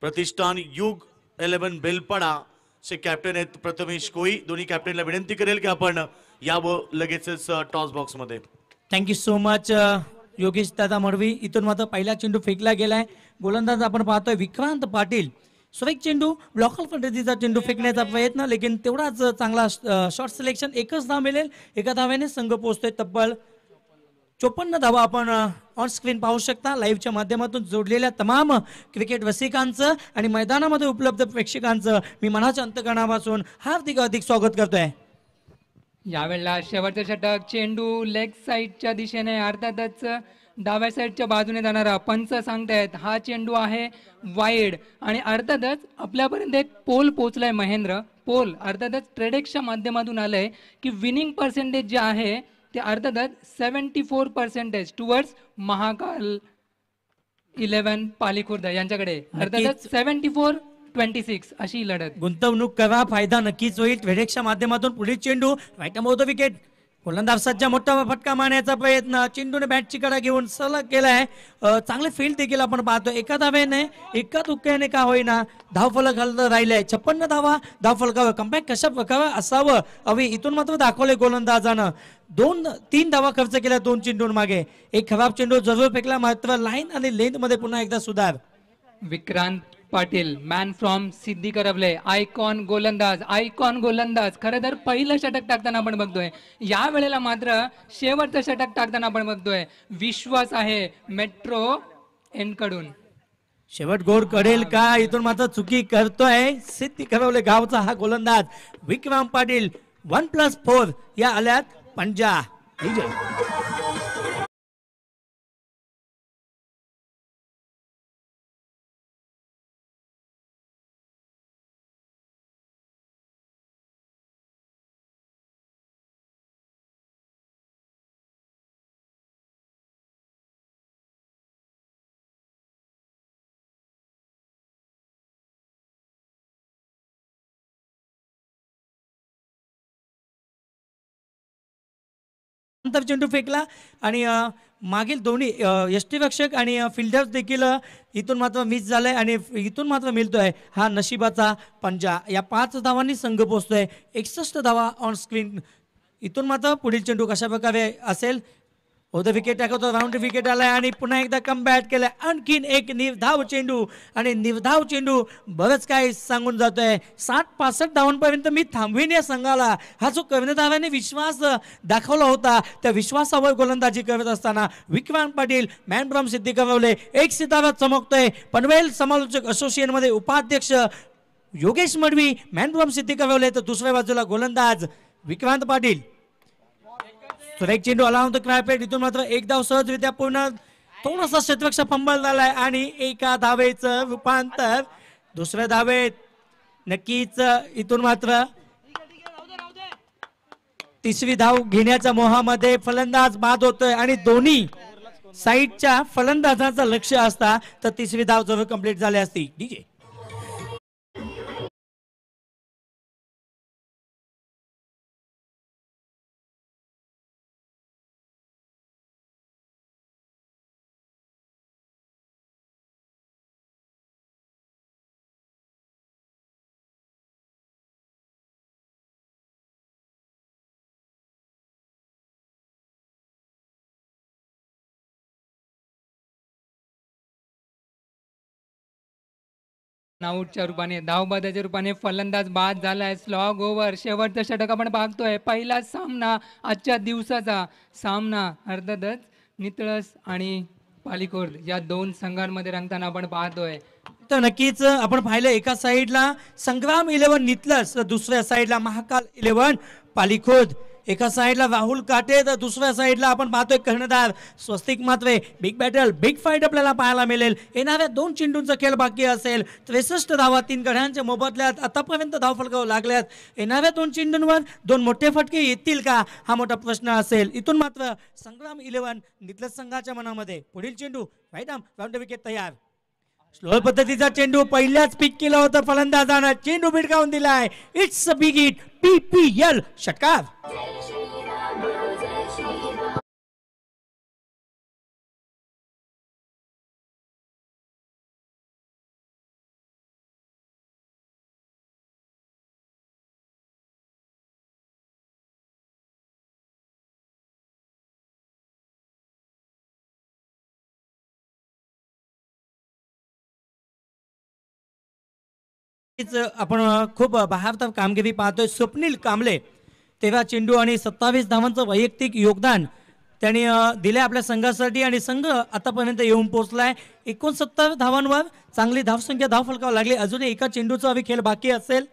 प्रतिष्ठान युग इलेव्हन बेलपाडा चे कॅप्टन आहेत प्रथमेश कोई दोन्ही कॅप्टनला विनंती करेल की आपण यावं लगेचच टॉस बॉक्समध्ये थँक्यू सो मच योगेश दादा मडवी इथून मात्र पहिला चेंडू फेकला गेलाय गोलंदाज आपण पाहतोय विक्रांत पाटील सुरेख चेंडू ब्लॉकल पद्धतीचा चेंडू फेकण्याचा प्रयत्न लेकिन तेवढाच चांगला शॉर्ट सिलेक्शन एकच धाव मिळेल एका धाव्याने संघ पोहोचतोय तब्बल चोपन्न धावा आपण ऑन स्क्रीन पाहू शकता लाईव्हच्या माध्यमातून जोडलेल्या तमाम क्रिकेट रसिकांचं आणि मैदानामध्ये उपलब्ध प्रेक्षकांचं मी मनाच्या अंतकरणापासून हार्दिक अधिक स्वागत करतोय यावेळेला शेवटचं षटक चेंडू लेग साईडच्या दिशेने अर्थातच डाव्या साईडच्या बाजूने जाणारा पंच सांगतायत हा चेंडू आहे वाईड आणि अर्थातच आपल्यापर्यंत एक पोल पोचलाय महेंद्र पोल अर्थातच ट्रेडेक्सच्या माध्यमातून आलंय की विनिंग पर्सेंटेज जे आहे ते अर्थातच seventy four percentage towards Mahakal eleven Palikhurd यांच्याकडे अर्थातच सेव्हन्टी फोर ट्वेंटी सिक्स अशी लढत गुंतवणूक करा फायदा नक्कीच होईल ट्रेडेक्सच्या माध्यमातून पुढील चेंडू राईट विकेट गोलंदाज सज्जा मोठा फटका मारण्याचा प्रयत्न चिंटूने बॅटची कडा घेऊन सलग केलाय चांगले फील्ड देखील आपण पाहतो एका धाव्याने एका तुक्याने का होईना धावफलक हलत राहिले छप्पन्न धावा धावफलकावर कमबॅक कशा प्रकार असावं अवी इथून मात्र दाखवले गोलंदाजानं दोन तीन धावा खर्च केल्या दोन चेंडूं मागे एक खराब चेंडू जरूर फेकला मात्र लाईन आणि लेंथ मध्ये पुन्हा एकदा सुधार Vikrant Patil man from Siddhi Karavale icon गोलंदाज आयकॉन गोलंदाज खरं तर पहिलं षटक टाकताना आपण बघतोय या वेळेला मात्र शेवटचं षटक टाकताना आपण बघतोय विश्वास आहे मेट्रो एन कडून शेवट गोड कडेल का इथून मात्र चुकी करतोय सिद्धी करवले गावचा हा गोलंदाज Vikram Patil one plus four या आल्यात पंजा अंतर चेंडू फेकला आणि मागील दोन्ही यष्टीरक्षक आणि फिल्डर्स देखील इथून मात्र मिस झालंय आणि इथून मात्र मिळतो आहे हा नशिबाचा पंजा या पाच धावांनी संघ पोचतोय एकसष्ट धावा ऑन स्क्रीन इथून मात्र पुढील चेंडू कशा प्रकारे असेल होतं विकेट टाकवतो राऊंड विकेट आलाय आणि पुन्हा एकदा कम बॅट केलं आणखीन एक निर्धाव चेंडू आणि निर्धाव चेंडू बरंच काय सांगून जातोय साठ पासष्ट धावांपर्यंत मी थांबवीन या संघाला हा जो कर्णधाराने विश्वास दाखवला होता त्या विश्वासावर गोलंदाजी करत असताना विक्रांत पाटील मॅनड्रॉम सिद्धी करवले एक सितारा चमकतोय पनवेल समालोचक असोसिएशनमध्ये उपाध्यक्ष योगेश मडवी मॅनड्रॉम सिद्धी करवले तर दुसऱ्या बाजूला गोलंदाज विक्रांत पाटील सुरेख चेंडू आला होता क्रायपेट इथून मात्र एक धाव सहजरित्या पूर्ण थोडासा क्षेत्रक्ष फंबल झालाय आणि एका धावेच रूपांतर दुसऱ्या धावेत नक्कीच इथून मात्र तिसरी धाव घेण्याच्या मोहामध्ये फलंदाज बाद होतोय आणि दोन्ही साईडच्या फलंदाजाचं लक्ष असता तर तिसरी धाव जवळ कंप्लीट झाली असती डीजे नाऊटच्या रूपाने धावबादाच्या रूपाने फलंदाज बाद झालाय स्लॉग ओव्हर शेवटचा षटक आपण पाहतोय पहिला सामना आजच्या दिवसाचा सामना अर्थातच नितळस आणि पालिकोर या दोन संघांमध्ये रंगताना आपण पाहतोय तर नक्कीच आपण पाहिलं एका साईडला संग्राम इलेव्हन नितलस दुसऱ्या साईडला महाकाल इलेव्हन पालिखोद एका साईडला राहुल काटे तर दुसऱ्या साईडला आपण पाहतोय कर्णधार Swastik Mhatre big battle big fight आपल्याला पाहायला मिळेल येणाऱ्या दोन चेंडूंचा खेळ बाकी असेल त्रेसष्ट धावा तीन गड्यांच्या मोबदल्यात आतापर्यंत धाव लागल्यात येणाऱ्या दोन चेंडूंवर दोन मोठे फटके येतील का हा मोठा प्रश्न असेल इथून मात्र संग्राम इलेव्हन नितलस संघाच्या मनामध्ये पुढील चेंडू आम राऊंड विकेट तयार स्लो पद्धतीचा चेंडू पहिल्याच पिक केला होता फलंदाजानं चेंडू भिडकावून दिलाय it's big hit P P L षटकार आपण खूप बहारदार कामगिरी पाहतोय स्वप्नील कांबळे तेव्हा चेंडू आणि सत्तावीस धावांचं वैयक्तिक योगदान त्यांनी दिले आपल्या संघासाठी आणि संघ आतापर्यंत येऊन पोहोचला आहे एकोणसत्तर धावांवर चांगली धावसंख्या धाव फलकावं लागली अजूनही एका चेंडूचा खेळ बाकी असेल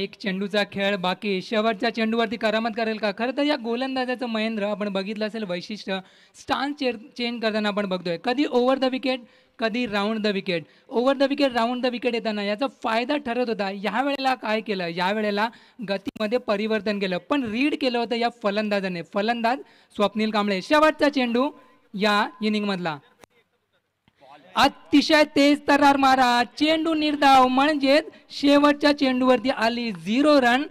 एक चेंडूचा खेळ बाकी शेवटच्या चेंडूवरती करामत करेल का खरं तर या गोलंदाजाचं महेंद्र आपण बघितलं असेल वैशिष्ट्य स्टान्स चेंज करताना आपण बघतोय कधी ओव्हर द विकेट कधी round the wicket over the wicket round the wicket येताना याचा फायदा ठरत होता यावेळेला वेळेला काय केलं या वेळेला गतीमध्ये परिवर्तन केलं पण रीड केलं होतं या फलंदाजाने फलंदाज स्वप्नील कांबळे शेवटचा चेंडू या इनिंग मधला अतिशय तेज तरार मारा चेंडू निर्धाव म्हणजेच शेवटच्या चेंडूवरती आली झिरो रन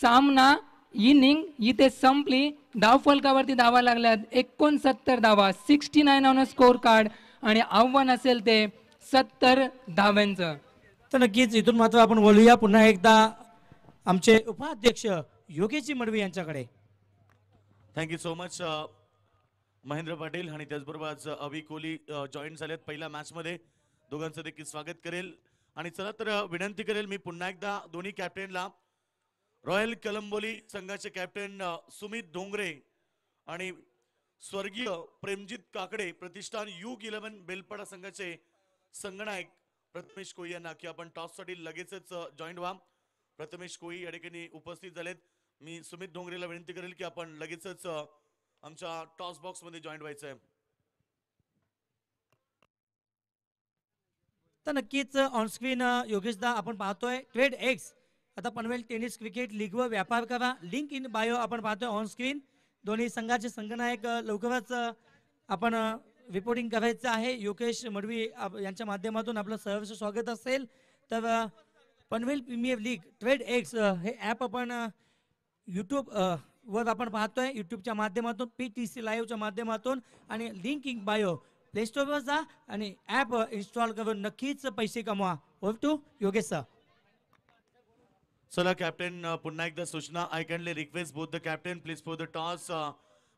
सामना इनिंग इथे संपली फलकावरती धावा लागल्यात एकोणसत्तर धावा sixty nine on score card आणि आव्हान असेल ते सत्तर धाव्यांचं तर नक्कीच इथून मात्र आपण बोलूया पुन्हा एकदा आमचे उपाध्यक्ष योगेशजी मडवी यांच्याकडे thank you so much Mahendra Patil आणि त्याचबरोबर आज uh, Avi Kohli join uh, झालेत पहिल्या मॅचमध्ये दोघांचं देखील स्वागत करेल आणि चला तर uh, विनंती करेल मी पुन्हा एकदा दोन्ही कॅप्टनला रॉयल कलंबोली संघाचे कॅप्टन सुमित डोंगरे आणि स्वर्गीय प्रेमजीत काकडे प्रतिष्ठान युग इलेव्हन बेलपडा संघाचे संगणायक प्रथमेश कोई यांना की आपण टॉससाठी लगेचच जॉईंट व्हा प्रथमेश कोई या ठिकाणी उपस्थित झालेत मी सुमित डोंगरेला विनंती करेल की आपण लगेचच आमच्या टॉस बॉक्स मध्ये जॉईंट व्हायचं आहे तर नक्कीच ऑनस्क्रीन योगेशदा आपण पाहतोय ट्रेड एक्स आता पनवेल टेनिस क्रिकेट लीग व व्यापार करा लिंक इन बायो आपण पाहतोय ऑन स्क्रीन दोन्ही संघाचे संघनायक लवकरच आपण रिपोर्टिंग करायचं आहे योगेश मडवी यांच्या माध्यमातून आपलं सहर्ष स्वागत असेल तर Panvel premier league trade X हे ॲप आपण यूट्यूब वर आपण पाहतोय यूट्यूबच्या माध्यमातून पी टी सी लाईव्हच्या माध्यमातून आणि लिंक इंग बायो प्लेस्टोरवर जा आणि ॲप इन्स्टॉल करून नक्कीच पैसे कमवा ओर टू योगेश सर चला कॅप्टन पुन्हा एकदा सूचना I kindly request both the captain please for the toss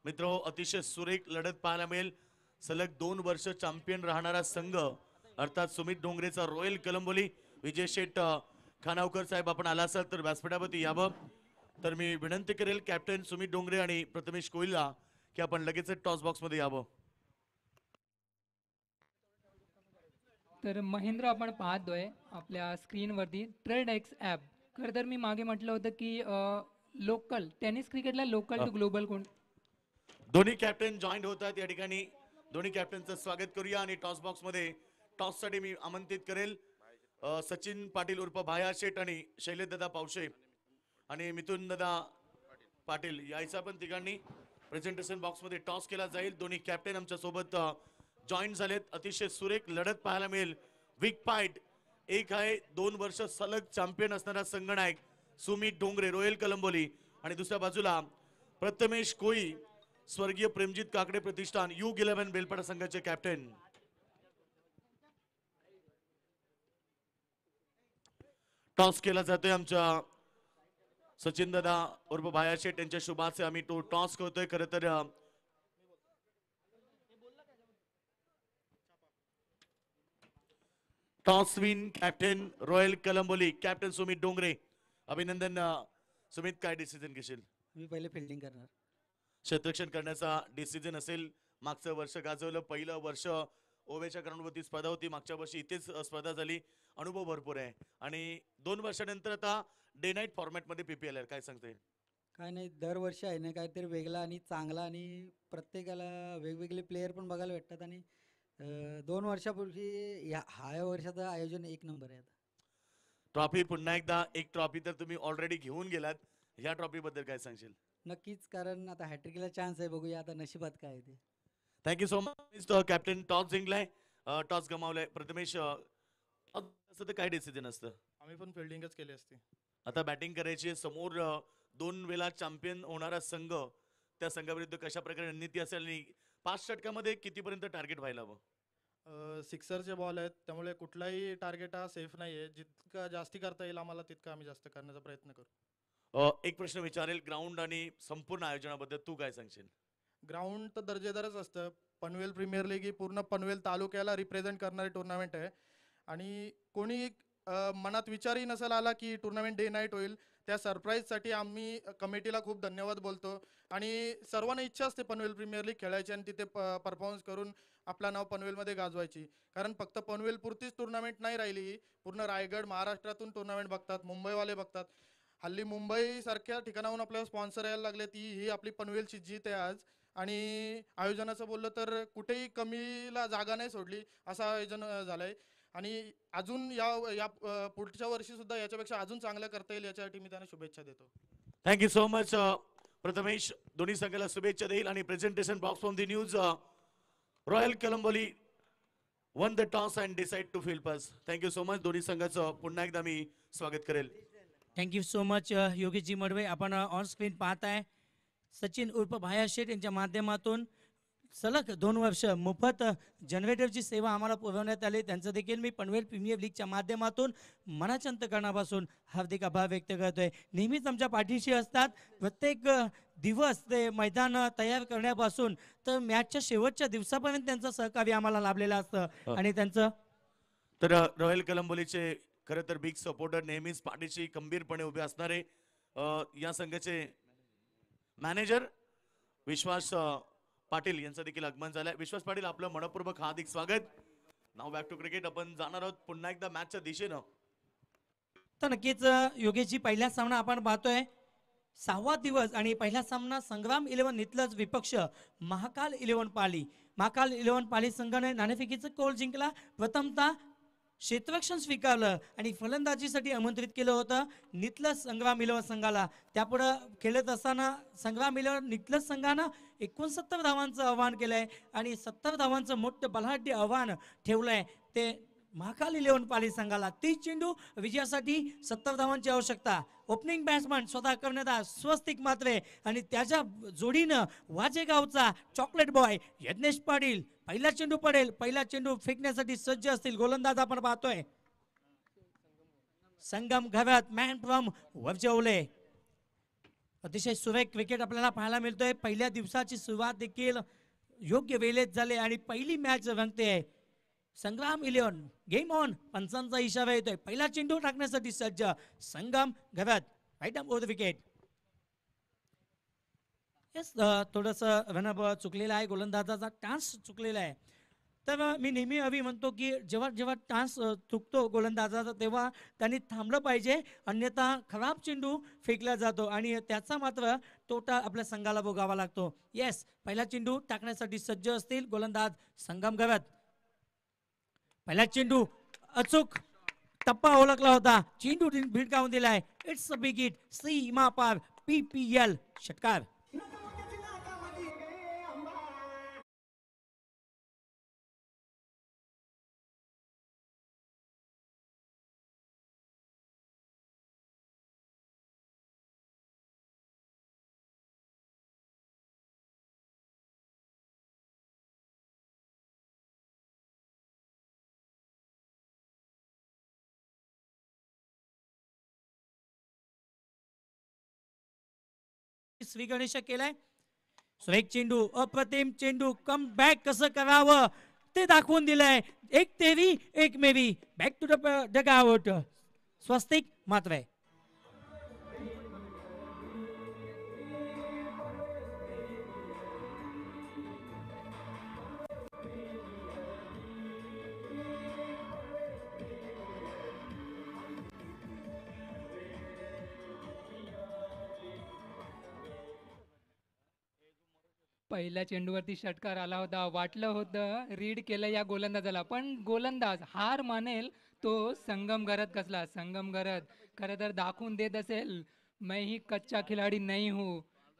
मित्र हो अतिशय सुरेख लढत पाहायला मिळेल सलग दोन वर्ष चॅम्पियन राहणारा संघ अर्थात सुमित डोंगरेचा रॉयल कलंबोली विजय शेट खानावकर साहेब आपण आला असाल तर व्यासपीठावरती यावं तर मी विनंती करेल कॅप्टन सुमित डोंगरे आणि प्रथमेश कोइला की आपण लगेच टॉस बॉक्समध्ये यावं तर महेंद्र आपण पाहतोय आपल्या स्क्रीनवरती ट्रेड एक्स ॲप खरं तर मी मागे म्हटलं होतं की लोकल टेनिस क्रिकेटला लोकल टू ग्लोबल कोण दोन्ही कॅप्टन जॉईंट होत आहेत या ठिकाणी दोन्ही कॅप्टनचं स्वागत करूया आणि टॉस बॉक्स मध्ये टॉस साठी मी आमंत्रित करेल सचिन पाटील उर्फ भाया शेठ आणि दादा पावशे आणि मिथुन दादा पाटील यायचा पण तिघांनी प्रेझेंटेशन बॉक्समध्ये टॉस केला जाईल दोन्ही कॅप्टन आमच्या सोबत जॉईन झालेत अतिशय सुरेख लढत पाहायला मिळेल वीक पाईट एक आहे दोन वर्ष सलग चॅम्पियन असणारा संगणायक सुमित डोंगरे रॉयल कलंबोली आणि दुसऱ्या बाजूला प्रथमेश कोई स्वर्गीय प्रेमजीत काकडे प्रतिष्ठान यू इलेव्हन बेलपाडा संघाचे कॅप्टन टॉस केला जातोय आमच्या सचिन दादा उर्फ भाया शेट यांच्या शुभाचे आम्ही तो टॉस करतोय खरं तर toss win captain Royal Kalamboli captain Sumit Dongre अभिनंदन सुमित काय डिसिजन घेशील मी पहिले फिल्डिंग करणार क्षेत्रक्षण करण्याचा डिसिजन असेल मागचं वर्ष गाजवलं पहिलं वर्ष ओव्याच्या ग्राउंडवरती स्पर्धा होती मागच्या वर्षी इथेच स्पर्धा झाली अनुभव भरपूर आहे आणि दोन वर्षानंतर आता डे नाईट फॉर्मॅटमध्ये पी पी एल काय सांगता येईल काय नाही दरवर्षी आहे ना काहीतरी वेगळा आणि चांगला आणि प्रत्येकाला वेगवेगळे प्लेयर पण बघायला भेटतात आणि दोन वर्षापूर्वी हा या वर्षाचं आयोजन एक नंबर आहे ट्रॉफी पुन्हा एकदा एक ट्रॉफी तर तुम्ही ऑलरेडी घेऊन गेलात या ट्रॉफी बद्दल काय सांगशील नक्कीच कारण आता हॅट्रिकला चान्स आहे बघूया आता नशिबात काय आहे ते thank you so much captain toss जिंकलाय टॉस गमावलाय प्रथमेश असं काय डिसिजन असतं आम्ही पण फिल्डिंगच केली असते आता बॅटिंग करायची समोर दोन वेळा चॅम्पियन होणारा संघ त्या संघाविरुद्ध कशा प्रकारे रणनीती असेल आणि पाच षटकामध्ये कितीपर्यंत टार्गेट व्हायला हवं सिक्सरचे बॉल आहेत त्यामुळे कुठलाही टार्गेट हा सेफ नाही आहे जितका जास्ती करता येईल आम्हाला तितका आम्ही जास्त करण्याचा प्रयत्न करू एक प्रश्न विचारेल ग्राउंड आणि संपूर्ण आयोजनाबद्दल तू काय सांगशील ग्राउंड तर दर्जेदारच असतं पनवेल प्रीमियर लीग ही पूर्ण पनवेल तालुक्याला रिप्रेझेंट करणारी टुर्नामेंट आहे आणि कोणी मनात विचारही नसेल आला की टुर्नामेंट डे नाईट होईल त्या सरप्राईजसाठी आम्ही कमिटीला खूप धन्यवाद बोलतो आणि सर्वांना इच्छा असते पनवेल प्रीमियर लीग खेळायची आणि तिथे प परफॉर्मन्स करून आपला नाव पनवेलमध्ये गाजवायची कारण फक्त पनवेलपुरतीच टुर्नामेंट नाही राहिली पूर्ण रायगड महाराष्ट्रातून टुर्नामेंट बघतात मुंबईवाले बघतात हल्ली मुंबईसारख्या ठिकाणाहून आपल्याला स्पॉन्सर यायला लागले ती ही आपली पनवेलची जीत आहे आज आणि आयोजनाचं बोललं तर कुठेही कमीला जागा नाही सोडली असं आयोजन झालंय आहे आणि अजून या या पुढच्या वर्षी सुद्धा याच्यापेक्षा अजून चांगलं करता येईल याच्यासाठी मी त्यांना शुभेच्छा देतो थँक्यू सो मच प्रथमेश दोन्ही संघाला शुभेच्छा देईल आणि presentation box from the news Royal Kalamboli won the toss and decide to field thank you so much दोन्ही संघाचं पुन्हा एकदा मी स्वागत करेल thank you so much Yogeshji Madve आपण ऑन स्क्रीन पाहताय सचिन उर्फ भाया शेठ यांच्या माध्यमातून सलग दोन वर्ष मोफत जनरेटरची सेवा आम्हाला पुरवण्यात आली त्यांचं देखील मी पनवेल प्रीमियर लीगच्या माध्यमातून मनाचंतकरणापासून हार्दिक अभाव व्यक्त करतोय नेहमीच आमच्या पाठीशी असतात प्रत्येक दिवस ते मैदान तयार करण्यापासून तर मॅचच्या शेवटच्या दिवसापर्यंत त्यांचं सहकार्य आम्हाला लाभलेलं असतं हो. आणि त्यांचं तर रॉयल कलंबोलीचे खरं तर बिग सपोर्टर नेहमीच पाठीशी खंबीरपणे उभे असणारे या संघाचे मॅनेजर विश्वास पाटील यांचं देखील आगमन झालंय विश्वास पाटील आपलं मनपूर्वक हार्दिक स्वागत नाव बॅक टू क्रिकेट आपण जाणार आहोत पुन्हा एकदा मॅचच्या दिशेनं तर नक्कीच योगेशजी पहिला सामना आपण पाहतोय सहावा दिवस आणि पहिला सामना संग्राम इलेव्हन इथलंच विपक्ष महाकाल इलेव्हन पाली महाकाल इलेव्हन पाली संघाने नाणेफेकीचं कोल जिंकला प्रथमतः क्षेत्रक्षण स्वीकारलं आणि फलंदाजीसाठी आमंत्रित केलं होतं नितलस संग्राम इलेव्हन संघाला त्यापुढं खेळत असताना संग्राम इलेव्हन नितलस संघानं एकोणसत्तर धावांचं आव्हान केलं आहे आणि सत्तर धावांचं मोठं बलाढ्य आव्हान ठेवलं आहे ते महाकाल इलेव्हन पाली संघाला तीस चेंडू विजयासाठी सत्तर धावांची आवश्यकता ओपनिंग बॅट्समन स्वतः करण्याचा स्वस्तिक मात्रे आणि त्याच्या जोडीनं वाजेगावचा चॉकलेट बॉय यज्ञेश पाटील पहिला चेंडू पडेल पहिला चेंडू फेकण्यासाठी सज्ज असतील गोलंदाज आपण पाहतोय संगम घव्यात मॅन फ्रॉम वर्जवले अतिशय सुरेख क्रिकेट आपल्याला पाहायला मिळतोय पहिल्या दिवसाची सुरुवात देखील योग्य वेळेत झाले आणि पहिली मॅच रंगते संग्राम इलेव्हन गेम ऑन पंचांचा इशारा येतोय पहिला चेंडू टाकण्यासाठी सज्ज संगम घरात राईट ओव्हर विकेट येस थोडस रनअप चुकलेला आहे गोलंदाजाचा चान्स चुकलेला आहे तर मी नेहमी अभी म्हणतो की जेव्हा जेव्हा चान्स चुकतो गोलंदाजाचा तेव्हा त्यांनी थांबलं पाहिजे अन्यथा खराब चेंडू फेकला जातो आणि त्याचा मात्र तोटा आपल्या संघाला भोगावा लागतो येस पहिला चेंडू टाकण्यासाठी सज्ज असतील गोलंदाज संगम गव्यात पहिला चेंडू अचूक टप्पा ओळखला होता चेंडू भिडकावून दिलाय इट्स अ सी इमा पार पी पी एल षटकार गणेश केलाय एक चेंडू अप्रतिम चेंडू कम बॅक कसं करावं ते दाखवून दिलंय एक तेरी एक मेरी बॅक टू द गावट स्वस्तिक मात्र आहे पहिल्या चेंडूवरती षटकार आला होता वाटलं होतं रीड केलं या गोलंदाजाला पण गोलंदाज हार मानेल तो संगम गरत कसला संगम गरत खरं तर दाखवून देत असेल मैं ही कच्चा खिलाडी नाही हूं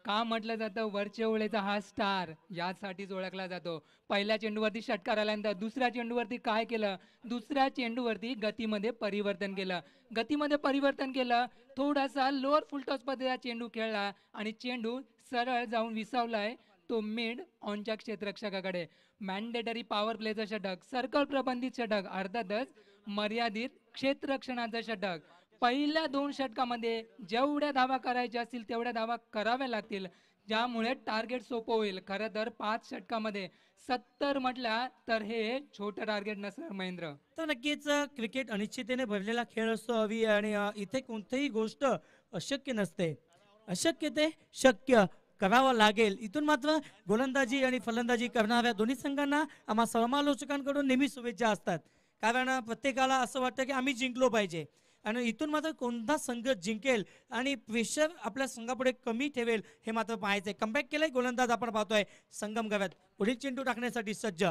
का म्हटलं जातं वरचे ओळेचा हा स्टार यासाठीच ओळखला जातो पहिल्या चेंडूवरती षटकार आल्यानंतर दुसऱ्या चेंडूवरती काय केलं दुसऱ्या चेंडूवरती गतीमध्ये परिवर्तन केलं गतीमध्ये परिवर्तन केलं थोडासा लोअर फुलटॉस पद्धतीचा चेंडू खेळला आणि चेंडू सरळ जाऊन विसावलाय तो मिड ऑनच्या क्षेत्ररक्षकाकडे मॅन्डेटरी पॉवर प्लेचा षटक सर्कल प्रबंधित षटक अर्थातच मर्यादित क्षेत्ररक्षणाचा षटक पहिल्या दोन षटकामध्ये जेवढ्या धावा करायच्या असतील तेवढ्या धावा कराव्या लागतील ज्यामुळे टार्गेट सोपं होईल खरं तर पाच षटकामध्ये सत्तर म्हटल्या तर हे छोटं टार्गेट नसणार महेंद्र तर नक्कीच क्रिकेट अनिश्चितेने भरलेला खेळ असतो हवी आणि इथे कोणतीही गोष्ट अशक्य नसते अशक्य ते शक्य करावं लागेल इथून मात्र गोलंदाजी आणि फलंदाजी करणाऱ्या दोन्ही संघांना आम्हा समालोचकांकडून नेहमी शुभेच्छा असतात कारण प्रत्येकाला असं वाटतं की आम्ही जिंकलो पाहिजे आणि इथून मात्र कोणता संघ जिंकेल आणि प्रेशर आपल्या संघापुढे कमी ठेवेल हे मात्र पाहायचं कमबॅक केलंय गोलंदाज आपण पाहतोय संगम गव्यात पुढील चेंडू टाकण्यासाठी सज्ज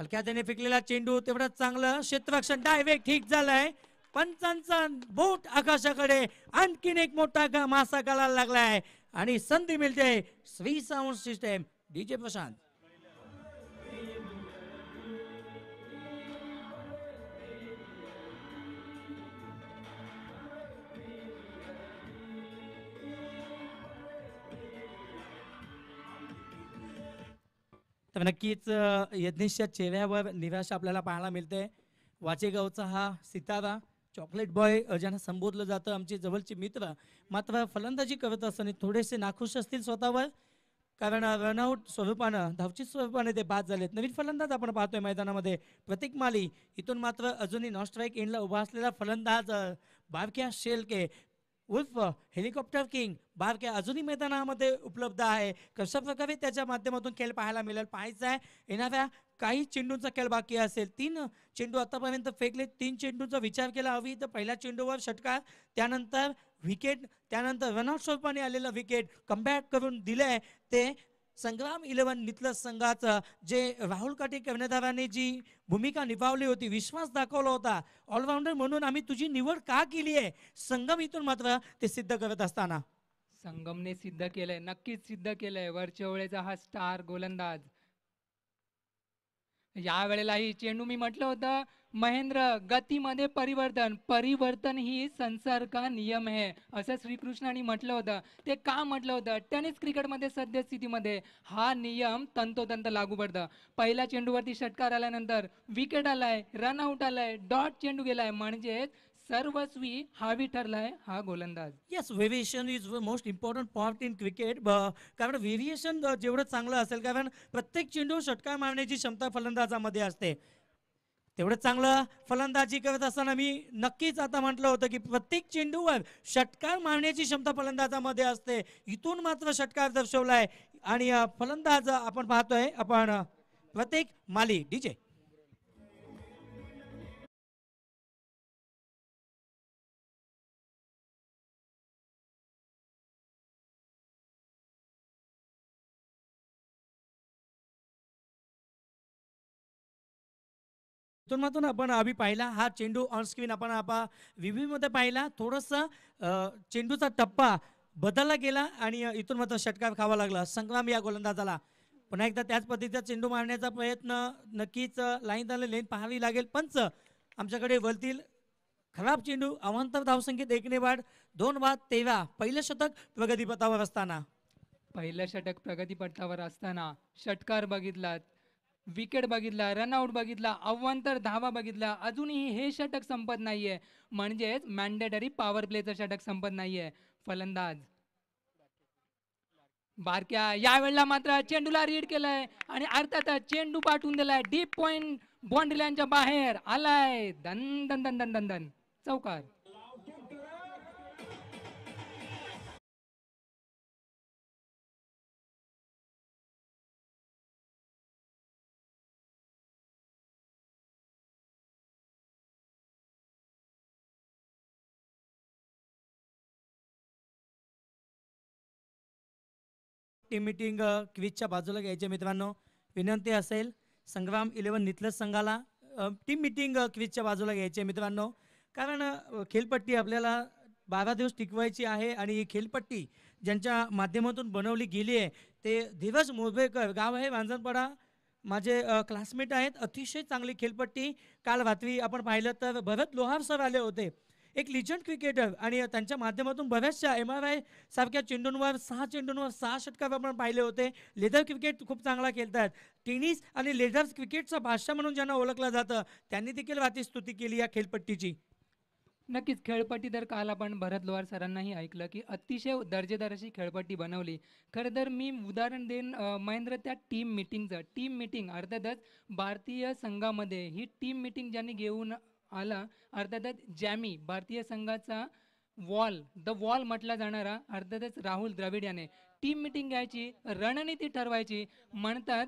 हलक्या त्याने फेकलेला चेंडू तेवढा चांगलं क्षेत्ररक्षण डायवे ठीक झालंय पंचांचा बोट आकाशाकडे आणखीन एक मोठा मासा घालायला लागलाय आणि संधी मिळते स्वी साऊंड सिस्टेम डीजे प्रशांत तर नक्कीच यज्ञेशच्या चेहऱ्यावर निराशा आपल्याला पाहायला मिळते वाचेगावचा हा सितारा चॉकलेट बॉय ज्यांना संबोधलं जातं आमचे जवळचे मित्र मात्र फलंदाजी करत असताना थोडेसे नाखुश असतील स्वतःवर कारण रनआउट स्वरूपानं धावचित स्वरूपाने ते बाद झालेत नवीन फलंदाज आपण पाहतोय मैदानामध्ये प्रतीक माली इथून मात्र अजूनही नॉस्ट्राईक एंडला उभा असलेला फलंदाज बारक्या शेलके उर्फ हेलिकॉप्टर किंग बारक्या अजूनही मैदानामध्ये उपलब्ध आहे कशा प्रकारे त्याच्या माध्यमातून खेळ पाहायला मिळेल पाहायचं आहे येणाऱ्या काही चेंडूंचा खेळ बाकी असेल तीन चेंडू आतापर्यंत फेकले तीन चेंडूचा विचार केला हवी तर पहिल्या चेंडूवर षटकार त्यानंतर विकेट त्यानंतर रनआउट स्वरूपाने आलेला विकेट कमबॅक करून दिलंय ते संग्राम इलेव्हन नितलस संघाचं जे राहुल काटे कर्णधाराने जी भूमिका निभावली होती विश्वास दाखवला होता ऑलराउंडर म्हणून आम्ही तुझी निवड का केली आहे संगम इथून मात्र ते सिद्ध करत असताना संगमने सिद्ध केलंय नक्कीच सिद्ध केलंय वरच्या वेळेचा हा स्टार गोलंदाज या वेळेलाही चेंडू मी म्हटलं होतं महेंद्र गतीमध्ये परिवर्तन परिवर्तन ही संसार का नियम आहे असं श्रीकृष्णाने म्हटलं होतं ते का म्हटलं होतं टेनिस क्रिकेटमध्ये सद्यस्थितीमध्ये हा नियम तंतोतंत लागू पडतं पहिल्या चेंडूवरती षटकार आल्यानंतर विकेट आलाय रनआउट आलाय डॉट चेंडू गेलाय म्हणजेच सर्वस्वी हा ठरलाय हा गोलंदाज yes variation is most important part in cricket कारण व्हेरिएशन जेवढं चांगलं असेल कारण प्रत्येक चेंडू षटकार मारण्याची क्षमता फलंदाजामध्ये असते तेवढं चांगलं फलंदाजी करत असताना मी नक्कीच आता म्हटलं होतं की प्रत्येक चेंडूवर षटकार मारण्याची क्षमता फलंदाजामध्ये असते इथून मात्र षटकार दर्शवला आहे आणि फलंदाज आपण पाहतोय आपण प्रत्येक माली डीजे मातून आपण आम्ही पाहिला हा चेंडू ऑन स्क्रीन आपण आपा व्हीव्हीमध्ये पाहिला थोडंसं चेंडूचा टप्पा बदलला गेला आणि इथून मात्र षटकार खावा लागला संग्राम या गोलंदाजाला पुन्हा एकदा त्याच पद्धतीचा चेंडू मारण्याचा प्रयत्न नक्कीच लाईन झाले लेन पाहावी लागेल पंच आमच्याकडे वरतील खराब चेंडू अवांतर धावसंख्येत एकने वाढ दोन बाद तेव्हा पहिलं शतक प्रगतीपथावर असताना पहिलं षटक प्रगतीपथावर असताना षटकार बघितलात विकेट बघितला रनआउट बघितला अव्हांतर धावा बघितला अजूनही हे षटक संपत नाहीये आहे म्हणजेच मॅन्डेटरी पॉवर प्लेचं षटक संपत नाहीये फलंदाज बारक्या यावेळेला मात्र चेंडूला रीड केलाय आणि अर्थातच चेंडू पाठवून दिलाय डीप पॉइंट बॉन्ड्रीलँडच्या बाहेर आलाय दन दन दन दन दन दन चौकार टीम मिटिंग क्विजच्या बाजूला घ्यायची मित्रांनो विनंती असेल संग्राम इलेवन नितलस संघाला टीम मिटिंग क्विजच्या बाजूला घ्यायची मित्रांनो कारण खेळपट्टी आपल्याला बारा दिवस टिकवायची आहे आणि ही खेळपट्टी ज्यांच्या माध्यमातून बनवली गेली आहे ते धीरज मोरबेकर गाव हे वांजणपाडा माझे क्लासमेट आहेत अतिशय चांगली खेळपट्टी काल रात्री आपण पाहिलं तर भरत लोहार सर आले होते एक लिजंड क्रिकेटर आणि त्यांच्या माध्यमातून बऱ्याचशा एम आर आय सारख्या चेंडूंवर सहा चेंडूंवर सहा षटकार आपण पाहिले होते लेदर क्रिकेट खूप चांगला खेळतात टेनिस आणि लेदर क्रिकेटचा भाषा म्हणून ज्यांना ओळखलं जातं त्यांनी देखील वाती स्तुती केली या खेळपट्टीची नक्कीच खेळपट्टी तर काल आपण भरत लोहार सरांनाही ऐकलं की अतिशय दर्जेदार अशी खेळपट्टी बनवली खरं तर मी उदाहरण देईन महेंद्र त्या टीम मिटिंगचं टीम मिटिंग अर्थातच भारतीय संघामध्ये ही टीम मिटिंग ज्यांनी घेऊन आला अर्थातच जॅमी भारतीय संघाचा वॉल द वॉल म्हटला जाणारा अर्थातच राहुल द्रविड याने टीम मिटिंग घ्यायची रणनीती ठरवायची म्हणतात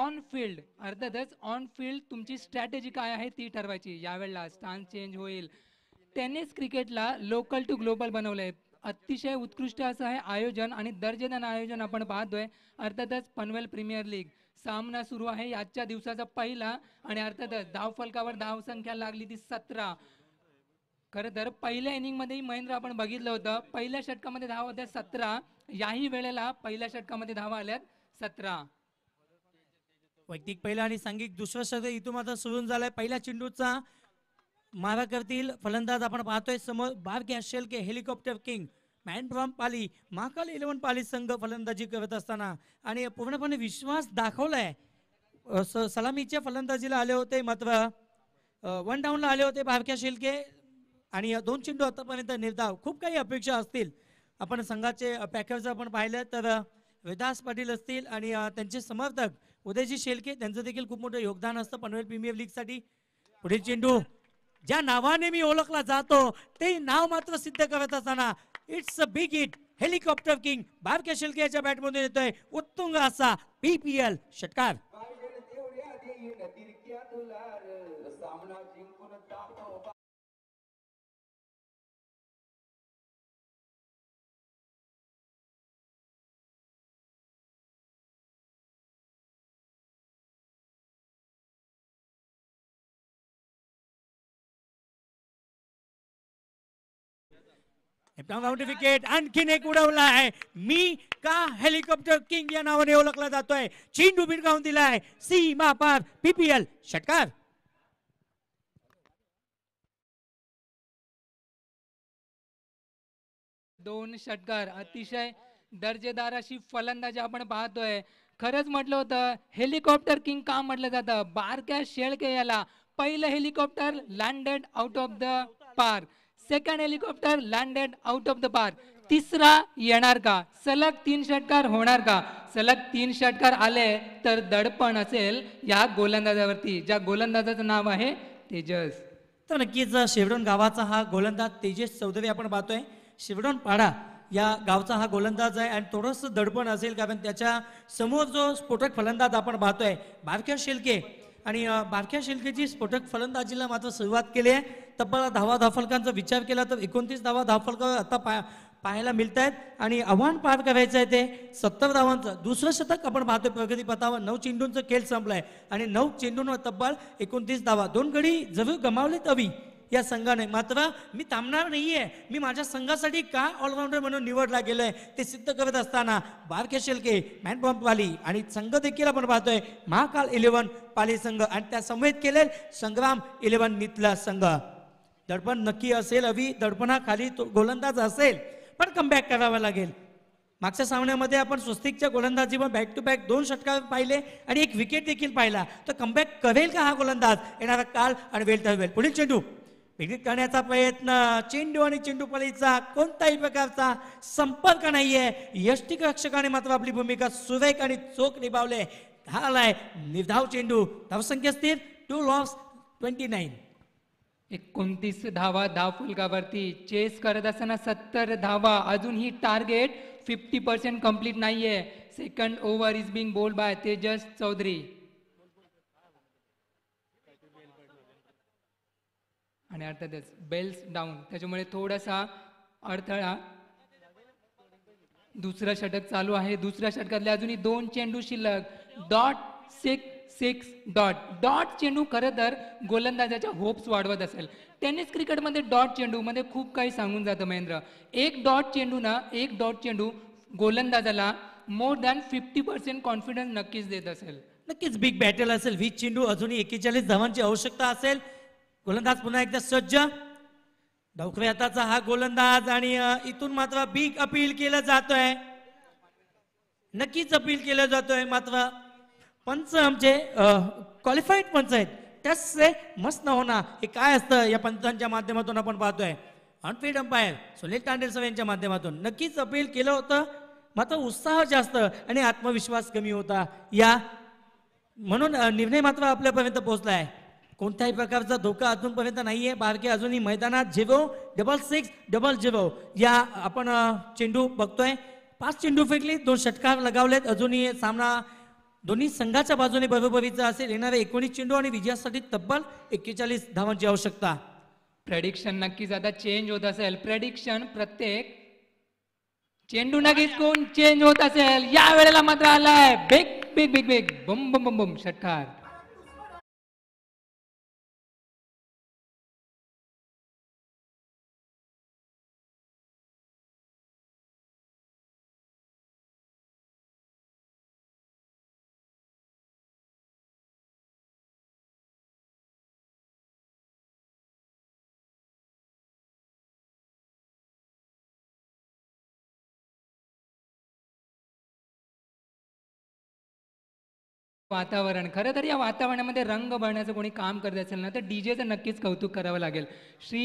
ऑन फील्ड अर्थातच ऑन फील्ड तुमची स्ट्रॅटेजी काय आहे ती ठरवायची यावेळेला स्टान्स चेंज होईल टेनिस क्रिकेटला लोकल टू ग्लोबल बनवलंय अतिशय उत्कृष्ट असं आहे आयोजन आणि दर्जेदार आयोजन आपण पाहतोय अर्थातच पनवेल प्रीमियर लीग सामना सुरू आहे आजच्या दिवसाचा पहिला आणि अर्थातच फलकावर धाव संख्या लागली ती सतरा खरं तर पहिल्या इनिंग मध्ये महेंद्र आपण बघितलं होतं पहिल्या षटकामध्ये धाव होत्या सतरा याही वेळेला पहिल्या षटकामध्ये धाव आल्यात सतरा वैयक्तिक पहिला आणि सांघिक दुसरा षटक इथून आता सुरू झालाय पहिल्या चेंडूचा मारा करतील फलंदाज आपण पाहतोय समोर Barke K helicopter king man from Pali Mahakal eleven Pali संघ फलंदाजी करत असताना आणि पूर्णपणे विश्वास दाखवलाय सलामीच्या फलंदाजीला आले होते मात्र वन डाऊनला आले होते भारक्या शिल्के आणि दोन चेंडू आतापर्यंत निर्धाव खूप काही अपेक्षा असतील आपण संघाचे जर आपण पाहिलं तर वेदास पाटील असतील आणि त्यांचे समर्थक उदयजी शेलके त्यांचं देखील खूप मोठं योगदान असतं पनवेल प्रीमियर लीगसाठी पुढील चेंडू ज्या नावाने मी ओळखला जातो ते नाव मात्र सिद्ध करत असताना it's a big hit helicopter king भारतीय शिल्केच्या बॅटमधून येतोय उत्तुंग असा पीपीएल षटकार आणखीन एक उडवला आहे मी का हेलिकॉप्टर किंग या नावाने ओळखला जातोय चीन बिरगावून दिला आहे सी मापार पीपीएल षटकार दोन षटकार अतिशय दर्जेदार अशी फलंदाजी आपण पाहतोय खरंच म्हटलं होतं हेलिकॉप्टर किंग का म्हटलं जातं बारक्या शेळके याला पहिलं helicopter landed out of the park second helicopter landed out of the park तिसरा येणार का सलग तीन षटकार होणार का सलग तीन षटकार आले तर दडपण असेल या गोलंदाजावरती ज्या गोलंदाजाचं नाव आहे तेजस तर नक्कीच शिवडोन गावाचा हा गोलंदाज तेजस चौधरी आपण पाहतोय शिवडोन पाडा या गावचा हा गोलंदाज आहे आणि थोडंसं दडपण असेल कारण त्याच्या समोर जो स्फोटक फलंदाज आपण पाहतोय बारख्या शेलके आणि बारख्या शेलकेची स्फोटक फलंदाजीला मात्र सुरुवात केली आहे तब्बल धावा धाफलकांचा विचार केला तर एकोणतीस धावा धाफलक आता पा पाहायला मिळत आहेत आणि आव्हान पार करायचं आहे ते सत्तर धावांचं दुसरं शतक आपण पाहतोय प्रगती पथावर नऊ चेंडूंचं खेळ संपलाय आणि नऊ चेंडूंवर तब्बल एकोणतीस धावा दोन गडी जरूर गमावले तवी या संघाने मात्र मी थांबणार नाही आहे मी माझ्या संघासाठी का ऑलराऊंडर म्हणून निवडला गेलो आहे ते सिद्ध करत असताना बारके शेलके मॅनपॉम्प पाली आणि संघ देखील आपण पाहतोय महाकाल इलेव्हन पाली संघ आणि त्या समवेत केले संग्राम इलेव्हन मिथला संघ दडपण नक्की असेल अवी दडपणाखाली गोलंदाज असेल पण कमबॅक करावा लागेल मागच्या सामन्यामध्ये आपण स्वस्तिकच्या गोलंदाजीवर बॅक टू बॅक दोन षटका पाहिले आणि एक विकेट देखील पाहिला तर कमबॅक करेल का हा गोलंदाज येणारा काल आणि वेल तर वेल पुढील चेंडू विकेट करण्याचा प्रयत्न चेंडू आणि चेंडू पलीचा कोणताही प्रकारचा संपर्क नाही आहे यष्टिक रक्षकाने मात्र आपली भूमिका सुरेख आणि चोख निभावले हा आहे निर्धाव चेंडू धावसंख्या स्थिर टू लॉस ट्वेंटी नाईन एकोणतीस धावा दहा फुलकावरती चेस करत असताना सत्तर धावा अजून ही टार्गेट फिफ्टी पर्सेंट कम्प्लीट नाही आहे second over is being bowled by Tejas Chaudhari आणि अर्थातच बेल्स डाऊन त्याच्यामुळे थोडासा अडथळा दुसरा षटक चालू आहे दुसऱ्या षटकातले अजूनही दोन चेंडू शिल्लक dot six six dot dot चेंडू खरं तर गोलंदाजाच्या होप्स वाढवत असेल टेनिस क्रिकेटमध्ये डॉट चेंडूमध्ये खूप काही सांगून जातं महेंद्र एक डॉट चेंडू ना एक डॉट चेंडू गोलंदाजाला more than fifty percent confidence नक्कीच देत असेल नक्कीच बिग बॅटल असेल वीस चेंडू अजूनही एकेचाळीस धावांची आवश्यकता असेल गोलंदाज पुन्हा एकदा सज्ज डावखऱ्या हाताचा हा गोलंदाज आणि इथून मात्र बिग अपील केलं जातोय नक्कीच अपील केलं जातोय मात्र पंच आमचे क्वालिफाईड पंच आहेत त्याचे मस्त न होणार हे काय असतं या पंचांच्या माध्यमातून आपण पाहतोय अनफिट अंपायर सुनील तांडेल यांच्या माध्यमातून नक्कीच अपील केलं होतं मात्र उत्साह जास्त आणि आत्मविश्वास कमी होता या म्हणून निर्णय मात्र आपल्यापर्यंत पोहोचला आहे कोणत्याही प्रकारचा धोका अजूनपर्यंत नाही आहे बारके अजूनही मैदानात zero double six double zero या आपण चेंडू बघतोय पाच चेंडू फेकली दोन षटकार लगावलेत अजूनही सामना दोन्ही संघाच्या बाजूने बरोबरीचा असेल येणारे एकोणीस चेंडू आणि विजयासाठी तब्बल एक्केचाळीस धावांची आवश्यकता प्रेडिक्शन नक्कीच आता चेंज होत असेल प्रेडिक्शन प्रत्येक चेंडू नक्कीच कोण चेंज होत असेल या वेळेला मात्र आलाय big big big big bam bam bam bam षटकार वातावरण खरं तर या वातावरणामध्ये रंग भरण्याचं कोणी काम करत असेल ना तर डी जेचं नक्कीच कौतुक करावं लागेल श्री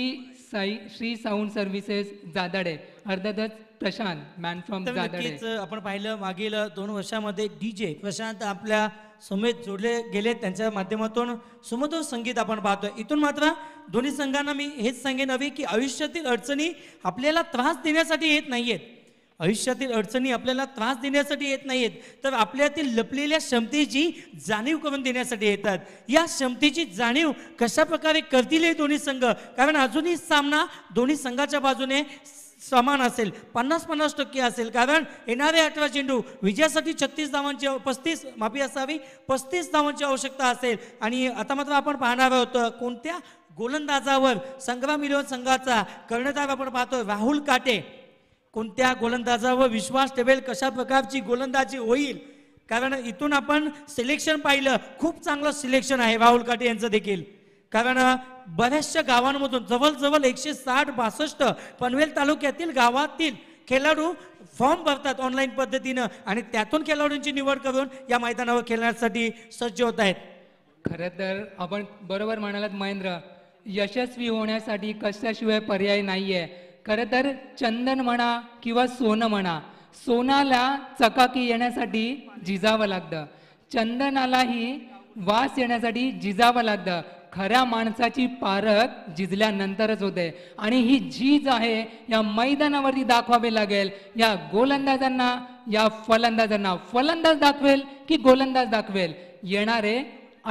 साई श्री साऊंड सर्व्हिसेस जादाडे अर्थातच प्रशांत मॅन फ्रॉम आपण पाहिलं मागील दोन वर्षामध्ये डी जे प्रशांत आपल्या समेत जोडले गेले त्यांच्या माध्यमातून सुमधुर संगीत आपण पाहतो इथून मात्र दोन्ही संघांना मी हेच सांगेन हवी की आयुष्यातील अडचणी आपल्याला त्रास देण्यासाठी येत नाहीयेत आयुष्यातील अडचणी आपल्याला त्रास देण्यासाठी येत नाही आहेत तर आपल्यातील लपलेल्या क्षमतेची जाणीव करून देण्यासाठी येतात या क्षमतेची जाणीव कशाप्रकारे करतील हे दोन्ही संघ कारण अजूनही सामना दोन्ही संघाच्या बाजूने समान असेल पन्नास पन्नास टक्के असेल कारण येणारे अठरा चेंडू विजयासाठी छत्तीस धावांची पस्तीस माफी असावी पस्तीस धावांची आवश्यकता असेल आणि आता मात्र आपण पाहणार आहोत कोणत्या गोलंदाजावर संग्राम इलेव्हन संघाचा कर्णधार आपण पाहतोय राहुल काटे कोणत्या गोलंदाजावर विश्वास ठेवेल कशा प्रकारची गोलंदाजी होईल कारण इथून आपण सिलेक्शन पाहिलं खूप चांगलं सिलेक्शन आहे राहुल काटे यांचं देखील कारण बऱ्याचशा गावांमधून जवळजवळ एकशे साठ बासष्ट पनवेल तालुक्यातील गावातील खेळाडू फॉर्म भरतात ऑनलाईन पद्धतीनं आणि त्यातून खेळाडूंची निवड करून या मैदानावर खेळण्यासाठी सज्ज होत आहेत खरं तर आपण बरोबर म्हणालात महेंद्र यशस्वी होण्यासाठी कशाशिवाय पर्याय नाही आहे खरं तर चंदन म्हणा किंवा सोनं म्हणा सोनाला चकाकी येण्यासाठी जिजावं लागतं चंदनालाही वास येण्यासाठी जिजावं लागतं खऱ्या माणसाची पारख जिजल्यानंतरच होते आणि ही झीज आहे या मैदानावरती दाखवावी लागेल या गोलंदाजांना या फलंदाजांना फलंदाज दाखवेल की गोलंदाज दाखवेल येणारे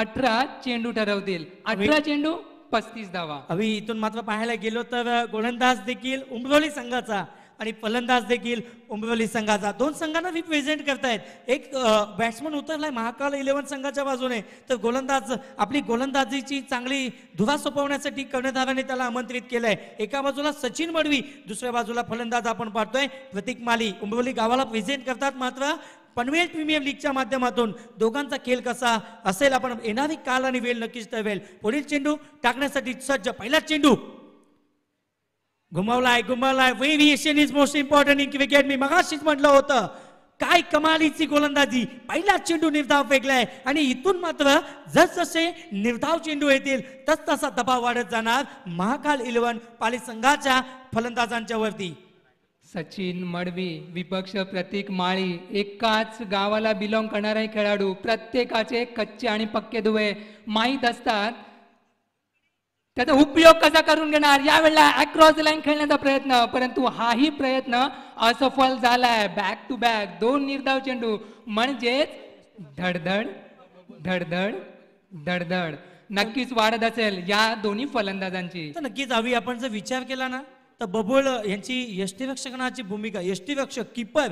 अठरा चेंडू ठरवतील अठरा चेंडू पस्तीस धावा अभि इथून मात्र पाहायला गेलो तर गोलंदाज देखील उमरोली संघाचा आणि फलंदाज देखील उमरोली संघाचा दोन संघांना रिप्रेझेंट करतायत एक बॅट्समन उतरलाय महाकाल इलेव्हन संघाच्या बाजूने तर गोलंदाज आपली गोलंदाजीची चांगली धुरा सोपवण्यासाठी कर्णधाराने त्याला आमंत्रित केलंय एका बाजूला सचिन मडवी दुसऱ्या बाजूला फलंदाज आपण पाहतोय प्रतीक माली उमरोली गावाला प्रेझेंट करतात मात्र पनवेल प्रीमियर लीगच्या माध्यमातून दोघांचा खेळ कसा असेल आपण येणारी काल आणि वेळ नक्कीच ठरवेल पुढील चेंडू टाकण्यासाठी सज्ज पहिला चेंडू घुमावलाय घुमावलाय variation is most important in cricket मी मगाशीच म्हटलं होतं काय कमालीची गोलंदाजी पहिला चेंडू निर्धाव फेकलाय आणि इथून मात्र जसजसे निर्धाव चेंडू येतील तस तसा दबाव वाढत जाणार महाकाल इलेव्हन पाली संघाच्या फलंदाजांच्या वरती सचिन मडवी विपक्ष प्रतीक माळी एकाच गावाला बिलॉंग करणारे खेळाडू प्रत्येकाचे कच्चे आणि पक्के दुवे माहीत असतात त्याचा उपयोग कसा करून घेणार या वेळेला अक्रॉस लाईन खेळण्याचा प्रयत्न परंतु हाही प्रयत्न असफल झालाय बॅक टू बॅक दोन निर्धाव चेंडू म्हणजेच धडधड धडधड धडधड नक्कीच वाढत असेल या दोन्ही फलंदाजांची नक्कीच हवी आपण जर विचार केला ना तर बबोळ यांची यष्टीरक्षणाची भूमिका यष्टीरक्षक किपर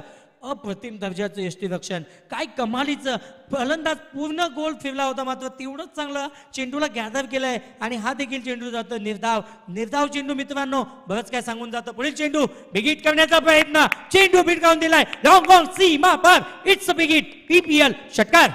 अप्रतिम दर्जाचं यष्टीरक्षण काय कमालीचं फलंदाज पूर्ण गोल फिरला होता मात्र तेवढंच चांगलं चेंडूला गॅदर केलंय आणि हा देखील चेंडू जातो निर्धाव निर्धाव चेंडू मित्रांनो बरंच काय सांगून जातं पुढील चेंडू बिगिट करण्याचा प्रयत्न चेंडू भिटकावून दिलाय लॉंग बॉल सीमा पर इट्स बिगिट पीपीएल षटकार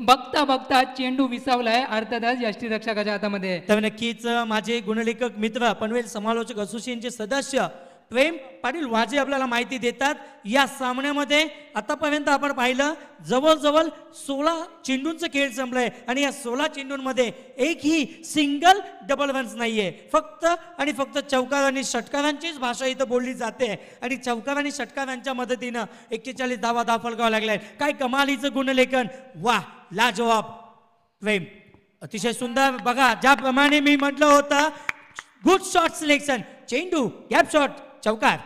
बघता बघता चेंडू विसावलाय अर्थातच यष्टीरक्षकाच्या हातामध्ये तर नक्कीच माझे गुणलेखक मित्र पनवेल समालोचक असोसिएशनचे सदस्य प्रेम पाटील वाजे आपल्याला माहिती देतात या सामन्यामध्ये आतापर्यंत आपण पाहिलं जवळजवळ सोळा चेंडूंचं खेळ संपलंय आणि या सोळा चेंडूंमध्ये एकही सिंगल डबल रन्स नाही आहे फक्त आणि फक्त चौकार आणि षटकारांचीच भाषा इथं बोलली जाते आणि चौकार आणि षटकारांच्या मदतीनं एक्केचाळीस धावा दाफल करावा लागलाय काय कमालीचं गुणलेखन वा लाजवाब प्रेम अतिशय सुंदर बघा ज्याप्रमाणे मी म्हटलं होतं गुड शॉट सिलेक्शन चेंडू गॅप शॉट चौकार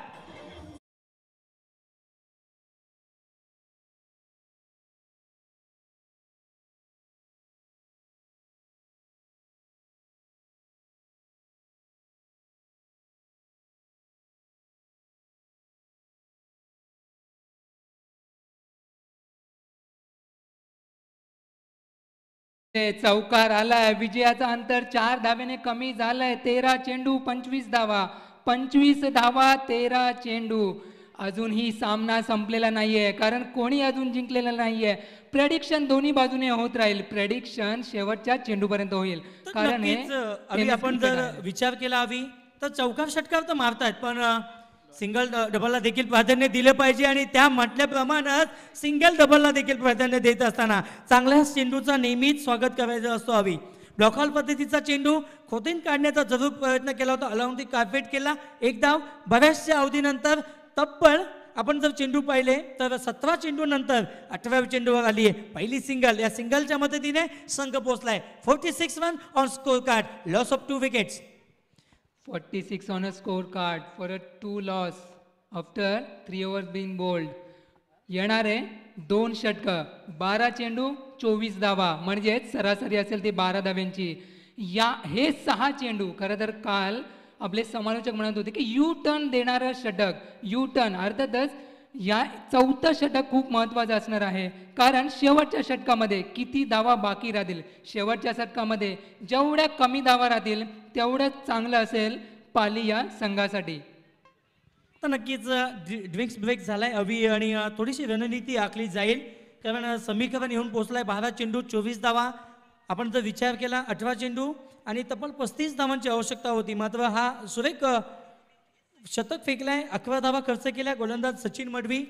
चौकार आलाय विजयाचा अंतर चार धावेने कमी झालाय तेरा चेंडू पंचवीस धावा पंचवीस धावा तेरा चेंडू अजूनही सामना संपलेला नाहीये कारण कोणी अजून जिंकलेलं नाहीये आहे प्रेडिक्शन दोन्ही बाजूने होत राहील प्रेडिक्शन शेवटच्या चेंडूपर्यंत होईल कारण आपण जर विचार केला हवी तर चौकार षटकार तर मारतात पण सिंगल डबलला देखील प्राधान्य दिले पाहिजे आणि त्या म्हटल्याप्रमाणेच सिंगल डबलला देखील प्राधान्य देत असताना चांगल्या चेंडूचा नेहमीच स्वागत करायचं असतो हवी ब्लॉकॉल पद्धतीचा चेंडू खोतीन काढण्याचा जरूर प्रयत्न केला होता अलाउंदी कार्पेट केला एक बऱ्याचशा अवधीनंतर तब्बल आपण जर चेंडू पाहिले तर सतरा चेंडूनंतर अठराव्या चेंडूवर आली आहे पहिली सिंगल या सिंगलच्या मदतीने संघ पोहोचलाय forty six one on score card loss of two wickets forty six on a score card for a two loss after three overs being bowled येणारे दोन षटक बारा चेंडू चोवीस धावा म्हणजेच सरासरी असेल ती बारा धाव्यांची या हे सहा चेंडू खरं तर काल आपले समालोचक म्हणत होते की यू टर्न देणारं षटक यू टर्न अर्थातच या चौथं षटक खूप महत्त्वाचं असणार आहे कारण शेवटच्या षटकामध्ये किती दावा बाकी राहतील शेवटच्या षटकामध्ये जेवढ्या कमी दावा राहतील तेवढ्या चांगलं असेल पाली या संघासाठी तर नक्कीच ड्रिंक्स ब्रेक झालाय अवी आणि थोडीशी रणनीती आखली जाईल कारण समीकरण येऊन पोहोचलाय बारा चेंडू चोवीस धावा आपण जर विचार केला अठरा चेंडू आणि तब्बल पस्तीस धावांची आवश्यकता होती मात्र हा सुरेख शतक फेकलाय अकरा धावा खर्च केल्या गोलंदाज सचिन मडवी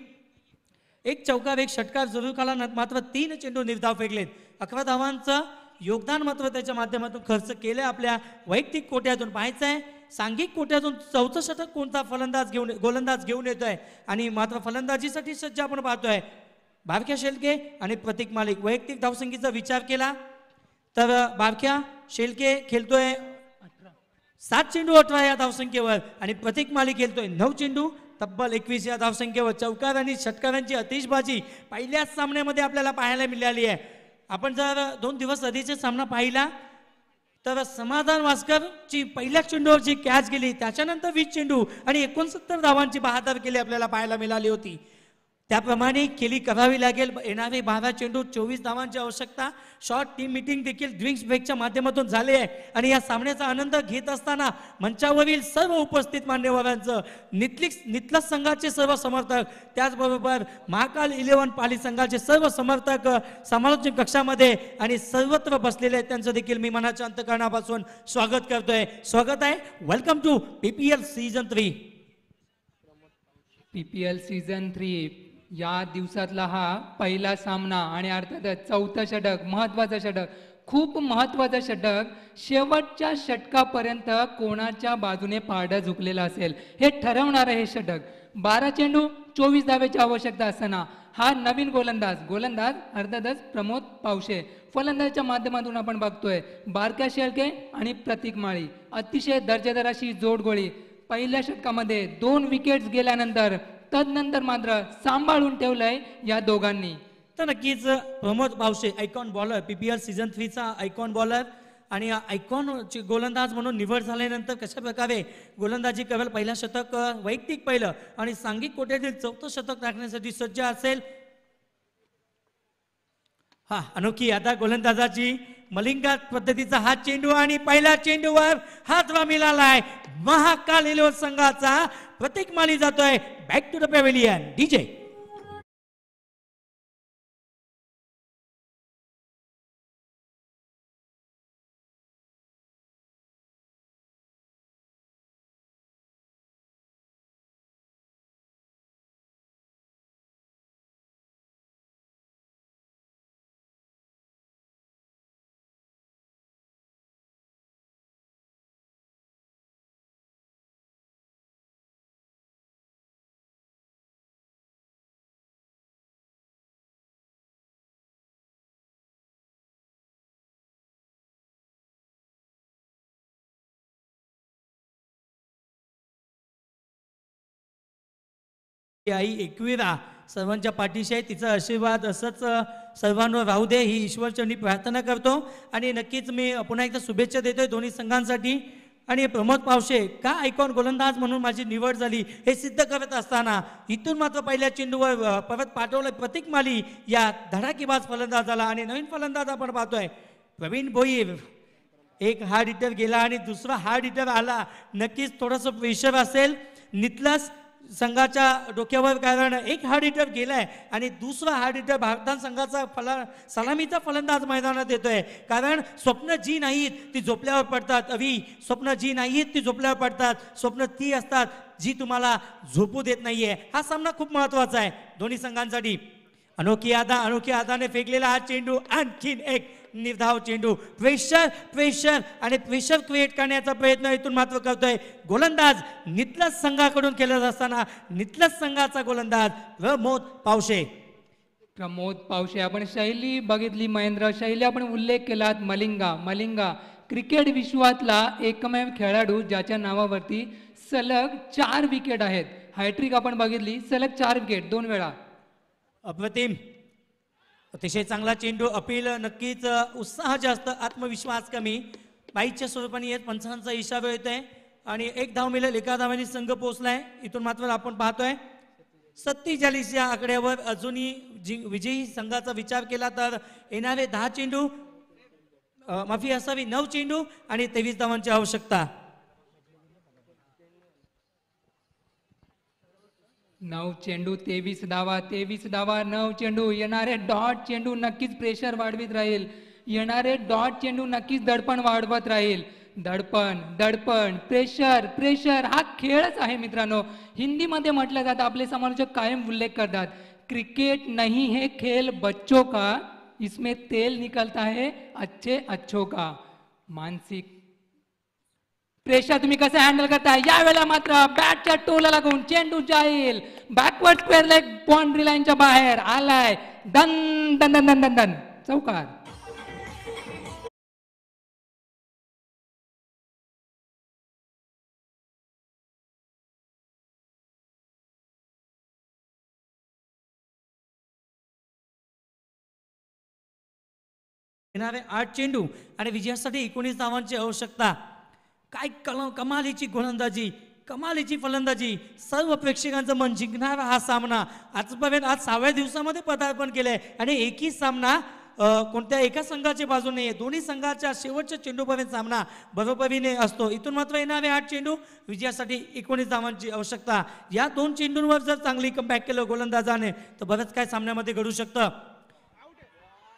एक चौकार एक षटकार जरूर काला मात्र तीन चेंडू निर्धाव फेकलेत अकरा धावांचं योगदान मात्र त्याच्या माध्यमातून खर्च केलं आपल्या वैयक्तिक कोट्यातून पाहायचं आहे सांघिक कोट्यातून चौथं शतक कोणता फलंदाज घेऊन गोलंदाज घेऊन येतोय आणि मात्र फलंदाजीसाठी सज्ज आपण पाहतोय बारख्या शेलके आणि प्रतीक मालिक वैयक्तिक धावसंख्येचा विचार केला तर बारख्या शेलके खेळतोय सात चेंडू अठरा या धावसंख्येवर आणि प्रतीक मालिक खेळतोय नऊ चेंडू तब्बल एकवीस या धावसंख्येवर चौकार आणि षटकारांची अतिशबाजी पहिल्याच सामन्यामध्ये आपल्याला पाहायला मिळाली आहे आपण जर दोन दिवस आधीचा सामना पाहिला तर समाधान वास्करची पहिल्या चेंडूवर जी कॅच गेली त्याच्यानंतर वीस चेंडू आणि एकोणसत्तर धावांची बहादर केली आपल्याला पाहायला मिळाली होती त्याप्रमाणे केली करावी लागेल येणारे बारा चेंडू चोवीस धावांची आवश्यकता शॉर्ट टीम मीटिंग देखील ड्रिंक्स ब्रेकच्या माध्यमातून झाले आहे आणि या सामन्याचा आनंद घेत असताना मंचावरील सर्व उपस्थित मान्यवरांचं नितलिक नितलस संघाचे सर्व समर्थक त्याचबरोबर महाकाल इलेव्हन पाली संघाचे सर्व समर्थक समालोचन कक्षामध्ये आणि सर्वत्र बसलेले आहेत त्यांचं देखील मी मनाच्या अंतकरणापासून स्वागत करतोय स्वागत आहे welcome to P P L season three P P L season three या दिवसातला हा पहिला सामना आणि अर्थातच चौथं षटक महत्वाचं षटक खूप महत्वाचं षटक शेवटच्या षटकापर्यंत कोणाच्या बाजूने पाडं झुकलेलं असेल हे ठरवणारं हे षटक बारा चेंडू चोवीस धावेची आवश्यकता असताना हा नवीन गोलंदाज गोलंदाज अर्थातच प्रमोद पावशे फलंदाजच्या माध्यमातून आपण बघतोय बारक्या शेळके आणि प्रतीक माळी अतिशय दर्जेदार अशी जोडगोळी पहिल्या षटकामध्ये दोन विकेट्स गेल्यानंतर तदनंतर मात्र सांभाळून ठेवलंय या दोघांनी तर नक्कीच Pramod Bhavshe icon bowler PPL season थ्रीचा आयकॉन बॉलर आणि आयकॉन गोलंदाज म्हणून निवड झाल्यानंतर कशा प्रकारे गोलंदाजी करेल पहिला शतक वैयक्तिक पहिलं आणि सांघिक कोट्यातील चौथं शतक टाकण्यासाठी सज्ज असेल हा अनोखी आता गोलंदाजाची मलिंगा पद्धतीचा हा चेंडू आणि पहिला चेंडूवर हातवा मिळालाय महाकाल संघाचा प्रतीक माली जातोय back to the pavilion. DJ. आई एकविरा सर्वांच्या पाठीशी आहे तिचा आशीर्वाद असंच सर्वांवर राहू दे ही ईश्वरचरणी प्रार्थना करतो आणि नक्कीच मी पुन्हा एकदा शुभेच्छा देतोय दोन्ही संघांसाठी आणि प्रमोद पावशे का ऐकून गोलंदाज म्हणून माझी निवड झाली हे सिद्ध करत असताना इथून मात्र पहिल्या चेंडूवर परत पाठवलं प्रतीक माली या धडाकीबाज फलंदाजाला आणि नवीन फलंदाज आपण पाहतोय प्रवीण भोईर एक हार्ड हिटर गेला आणि दुसरा हार्ड हिटर आला नक्कीच थोडंसं प्रेशर असेल नितलास संघाच्या डोक्यावर कारण एक हार्ड हिटर गेलाय आणि दुसरा हार्ड हिटर भारतान संघाचा फला सलामीचा फलंदाज मैदानात येतोय कारण स्वप्न जी नाहीत ती झोपल्यावर पडतात अवी स्वप्न जी नाहीत ती झोपल्यावर पडतात स्वप्न ती असतात जी तुम्हाला झोपू देत नाहीये हा सामना खूप महत्वाचा आहे दोन्ही संघांसाठी अनोखी आदा अनोखी आदाने फेकलेला हा चेंडू आणखीन एक निर्धाव चेंडू प्रेशर प्रेशर आणि प्रेशर क्रिएट करण्याचा प्रयत्न इथून मात्र करतोय गोलंदाज नितलस संघाकडून केला जात असताना नितलस संघाचा गोलंदाज प्रमोद पावशे प्रमोद पावशे आपण शैली बघितली महेंद्र शैली आपण उल्लेख केलात मलिंगा मलिंगा क्रिकेट विश्वातला एकमेव खेळाडू ज्याच्या नावावरती सलग चार विकेट आहेत हायट्रिक आपण बघितली सलग चार विकेट दोन वेळा अप्रतिम अतिशय चांगला चेंडू अपील नक्कीच उत्साह जास्त आत्मविश्वास कमी बाईच्या स्वरूपाने येत पंचांचा इशारा आहे आणि एक धाव मिळेल एका धावाने संघ पोहोचलाय इथून मात्र आपण पाहतोय सत्तेचाळीस या आकड्यावर अजूनही विजयी संघाचा विचार केला तर येणारे दहा चेंडू माफी असावी नऊ चेंडू आणि तेवीस धावांची आवश्यकता नऊ चेंडू तेवीस धावा तेवीस धावा नऊ चेंडू येणारे डॉट चेंडू नक्कीच प्रेशर वाढवित राहील येणारे डॉट चेंडू नक्कीच दडपण वाढवत राहील दडपण दडपण प्रेशर प्रेशर हा खेळच आहे मित्रांनो हिंदीमध्ये म्हटलं जातं आपले समालोचक कायम उल्लेख करतात क्रिकेट नाही हे खेल बच्चों का इसमें तेल निकलता है अच्छे अच्छो का मानसिक प्रेशर तुम्ही कसं हँडल करता यावेळेला मात्र बॅटच्या टोला लागून चेंडू जाईल बॅकवर्ड स्क्वेअर लेग बाउंड्री लाईनच्या बाहेर आलाय दन दन दन दन दन दन चौकार येणारे आठ चेंडू आणि विजयासाठी एकोणीस धावांची आवश्यकता काय कल कमालीची गोलंदाजी कमालीची फलंदाजी सर्व प्रेक्षकांचं मन जिंकणारा हा सामना आजपर्यंत आज सहाव्या दिवसामध्ये पदार्पण केलं आहे आणि एकही सामना कोणत्या एका संघाच्या बाजूने दोन्ही संघाच्या शेवटच्या चेंडूपर्यंत सामना बरोबरीने असतो इथून मात्र येणारे आठ चेंडू विजयासाठी एकोणीस धावांची आवश्यकता या दोन चेंडूंवर जर चांगली कमबॅक केलं गोलंदाजाने तर बरंच काय सामन्यामध्ये घडू शकतं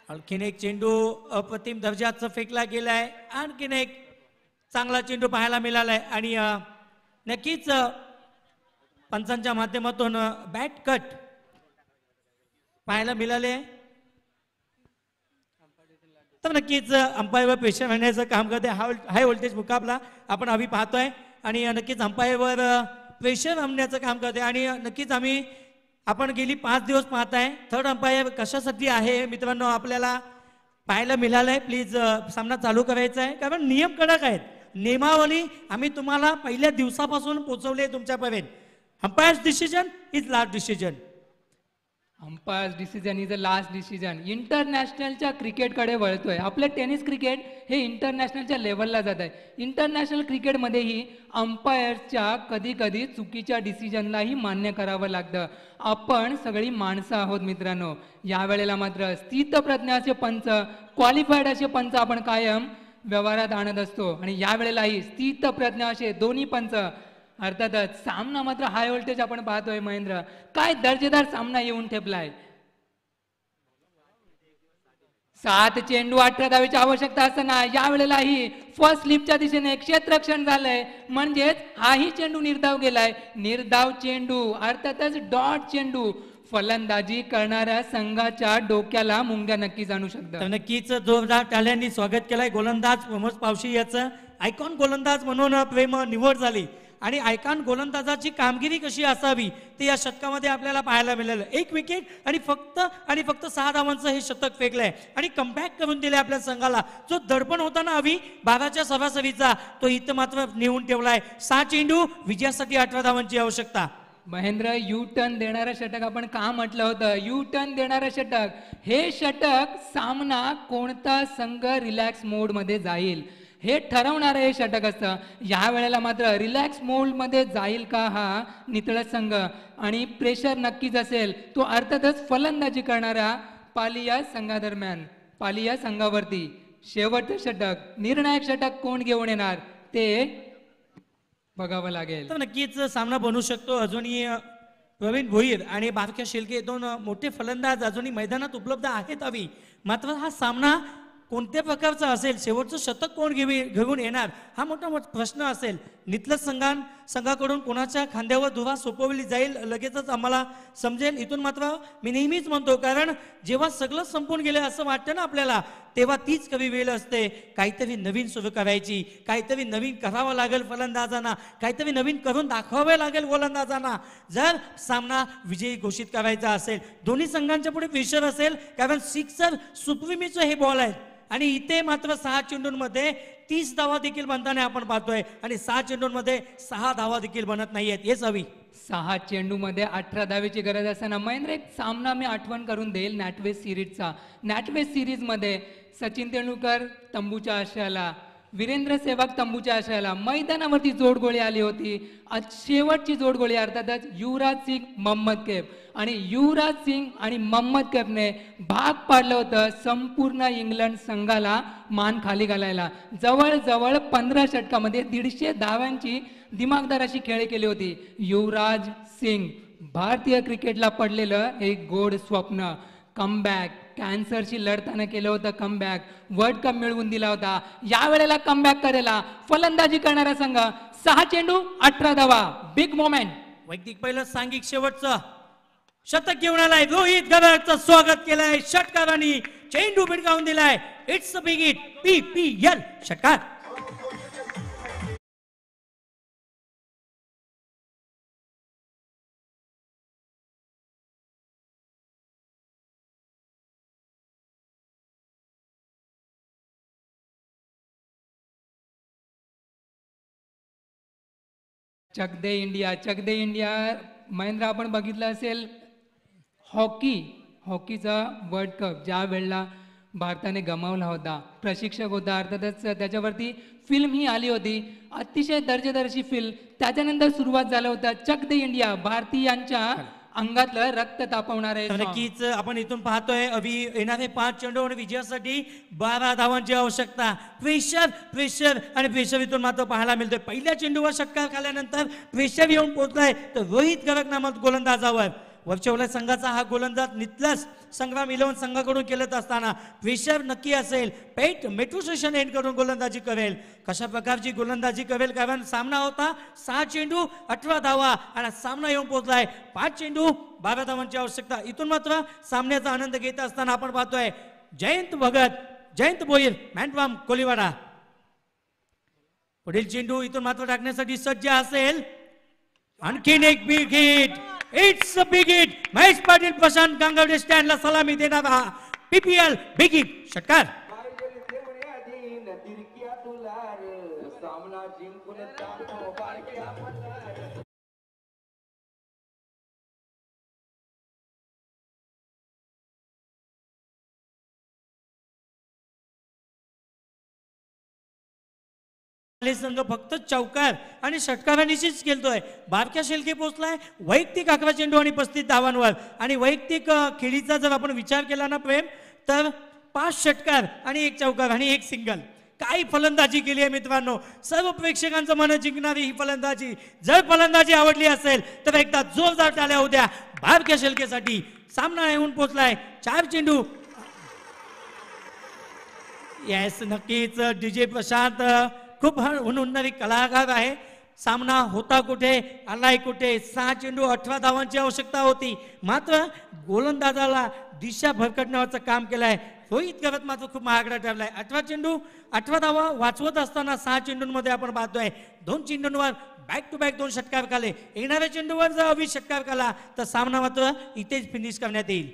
आणखीन एक चेंडू अप्रतिम दर्जाचं फेकला गेलाय आणखीन एक चांगला चेंडू पाहायला मिळाला आहे आणि नक्कीच पंचांच्या माध्यमातून बॅट कट पाहायला मिळाले तर नक्कीच अंपायर प्रेशर आणण्याचं काम करते हा हाय व्होल्टेज मुकाबला आपण आम्ही पाहतोय आणि नक्कीच अंपायरवर प्रेशर आणण्याचं काम करते आणि नक्कीच आम्ही आपण गेली पाच दिवस पाहत आहे थर्ड अंपायर कशासाठी आहे मित्रांनो आपल्याला पाहायला मिळालंय प्लीज सामना चालू करायचा आहे कारण नियम कडक आहेत नियमावली आम्ही तुम्हाला पहिल्या दिवसापासून पोचवले तुमच्यापर्यंत umpires decision is last decision umpires decision is a last decision इंटरनॅशनलच्या क्रिकेटकडे वळतोय आपलं टेनिस क्रिकेट हे इंटरनॅशनलच्या लेवलला जात आहे इंटरनॅशनल क्रिकेटमध्येही अंपायर्सच्या कधी कधी चुकीच्या डिसिजनलाही मान्य करावं लागतं आपण सगळी माणसं आहोत मित्रांनो यावेळेला मात्र स्थितप्रज्ञाचे पंच क्वालिफाईड असे पंच आपण कायम व्यवहारात आणत असतो आणि यावेळेलाही स्थित प्रज्ञा असे दोन्ही पंच अर्थातच सामना मात्र हाय व्होल्टेज आपण पाहतोय महेंद्र काय दर्जेदार सामना येऊन ठेपलाय सात चेंडू अठरा दहावीची आवश्यकता असताना यावेळेलाही फर्स्ट स्लिपच्या दिशेने क्षेत्रक्षण झालंय म्हणजेच हाही चेंडू निर्धाव गेलाय निर्धाव चेंडू अर्थातच डॉट चेंडू फलंदाजी करणाऱ्या संघाच्या डोक्याला मुंग्या नक्की जाणू शकतात नक्कीच जोरदार टाळ्यांनी स्वागत केलंय गोलंदाज प्रमोद पावशी याचं आयकॉन गोलंदाज म्हणून प्रेम निवड झाली आणि आयकॉन गोलंदाजाची कामगिरी कशी असावी ते या शतकामध्ये आपल्याला पाहायला मिळालं एक विकेट आणि फक्त आणि फक्त सहा धावांचं हे शतक फेकलंय आणि कमबॅक करून दिले आपल्या संघाला जो दडपण होता ना अभि बाराच्या सभासवीचा तो इथं मात्र नेऊन ठेवलाय सहा चेंडू विजयासाठी अठरा धावांची आवश्यकता महेंद्र यू टर्न देणारं षटक आपण का म्हटलं होतं यू टर्न देणारं षटक हे षटक सामना कोणता संघ रिलॅक्स मोडमध्ये जाईल हे ठरवणारं हे षटक असतं या वेळेला मात्र रिलॅक्स मोड मध्ये जाईल का हा नितळ संघ आणि प्रेशर नक्कीच असेल तो अर्थातच फलंदाजी करणारा पालिया संघादरम्यान पालिया संघावरती शेवटचं षटक निर्णायक षटक कोण घेऊन येणार ते बघावं लागेल तर नक्कीच सामना बनू शकतो अजूनही प्रवीण भोईर आणि बाबक्या शेलके दोन मोठे फलंदाज अजूनही मैदानात उपलब्ध आहेत हवी मात्र हा सामना कोणत्या प्रकारचा असेल शेवटचं शतक कोण घेऊन येणार हा मोठा प्रश्न असेल नितलच संघान संघाकडून कोणाच्या खांद्यावर धुवा सोपवली जाईल लगेचच आम्हाला समजेल इथून मात्र मी नेहमीच म्हणतो कारण जेव्हा सगळं संपून गेलं असं वाटतं ना आपल्याला तेव्हा तीच कवी वेळ असते काहीतरी नवीन सुरू करायची काहीतरी नवीन करावं लागेल फलंदाजांना काहीतरी नवीन करून दाखवावं लागेल गोलंदाजांना जर सामना विजयी घोषित करायचा असेल दोन्ही संघांच्या पुढे प्रेशर असेल कारण सिक्सर सुप्रिमीचं हे बॉल आहे आणि इथे मात्र सहा चेंडूंमध्ये तीस धावा देखील बनताना आपण पाहतोय आणि सहा चेंडूंमध्ये सहा धावा देखील बनत नाहीयेत हेच हवी सहा चेंडूमध्ये अठरा धावेची गरज असताना महेंद्र एक सामना मी आठवण करून देईल नॅटवे सिरीजचा नॅटवे सिरीजमध्ये सचिन तेंडुलकर तंबूच्या आशयाला वीरेंद्र सेवक तंबूच्या आशयाला मैदानावरती जोडगोळी आली होती शेवटची जोडगोळी अर्थातच युवराज सिंग मोहम्मद कैफ आणि युवराज सिंग आणि मोहम्मद कैफने भाग पाडलं होतं संपूर्ण इंग्लंड संघाला मान खाली घालायला जवळजवळ पंधरा षटकामध्ये दीडशे धावांची दिमागदार अशी खेळी केली होती युवराज सिंग भारतीय क्रिकेटला पडलेलं एक गोड स्वप्न कमबॅक कॅन्सरशी लढताना केलं होतं कमबॅक वर्ल्ड कप मिळवून दिला होता यावेळेला कमबॅक करायला फलंदाजी करणारा संघ सहा चेंडू अठरा धावा बिग मोमेंट वैदिक पहिलं सांगिक शेवटचं शतक घेऊन आलाय रोहित गदाचं स्वागत केलंय षटकारांनी चेंडू भिडकावून दिलाय it's big hit P P L षटकार चक दे इंडिया चक दे इंडिया महेंद्र आपण बघितलं असेल हॉकी हॉकीचा वर्ल्ड कप ज्या वेळेला भारताने गमावला होता प्रशिक्षक होता अर्थातच त्याच्यावरती फिल्म ही आली होती अतिशय दर्जेदारशी फिल्म त्याच्यानंतर सुरुवात झाला होता चक दे इंडिया भारतीयांच्या अंगातलं रक्त तापवणार आहे नक्कीच आपण इथून पाहतोय अभि येणारे पाच चेंडू आणि विजयासाठी बारा धावांची आवश्यकता प्रेशर प्रेशर आणि प्रेशर इथून मात्र पाहायला मिळतोय पहिल्या चेंडूवर षटकार खाल्यानंतर प्रेशर येऊन पोहोचलाय तर रोहित गरक नामात गोलंदाजावर वरचवल्या संघाचा हा गोलंदाज नितलाच संग्राम इलेव्हन संघाकडून केलं असताना प्रेशर नक्की असेल पेट मेट्रो स्टेशन एंड करून गोलंदाजी करेल कशा प्रकारची गोलंदाजी करेल कारण सामना होता सहा चेंडू अठरा धावा आणि सामना येऊन पोहोचलाय पाच चेंडू बारा धावांची आवश्यकता इथून मात्र सामन्याचा आनंद घेत असताना आपण पाहतोय जयंत भगत जयंत बोईल मॅन्टवाम कोलिवाडा पुढील चेंडू इथून मात्र टाकण्यासाठी सज्ज असेल आणखीन एक hit it's a big hit Mahesh Patil Prashant Gangawade स्टँडला सलामी देणारा पीपीएल बिग हिट षटकार संघ फक्त चौकार आणि षटकारांनीशीच खेळतोय बारक्या शेलके पोचलाय वैयक्तिक अकरा चेंडू आणि पस्तीस धावांवर आणि वैयक्तिक खेळीचा जर आपण विचार केला ना प्रेम तर पाच षटकार आणि एक चौकार आणि एक सिंगल काही फलंदाजी केली आहे मित्रांनो सर्व प्रेक्षकांचं मन जिंकणारी ही फलंदाजी जर फलंदाजी आवडली असेल तर एकदा जोरदार टाळ्या होत्या भारक्या शेलकेसाठी सामना येऊन पोचलाय चार चेंडू येस नक्कीच डीजे प्रशांत खूप उन्हणारी कलाकार आहे सामना होता कुठे आलाय कुठे सहा चेंडू अठरा धावांची आवश्यकता होती मात्र गोलंदाजाला दिशा भरकटण्यावरचं काम केलंय आहे इत करत मात्र खूप महागडा ठरलाय अठरा चेंडू अठरा धावा वाचवत असताना सहा चेंडूंमध्ये आपण पाहतोय दोन चेंडूंवर बॅक टू बॅक दोन षटकार काले येणाऱ्या चेंडूवर जर अभि षटकार काला तर सामना मात्र इथेच फिनिश करण्यात येईल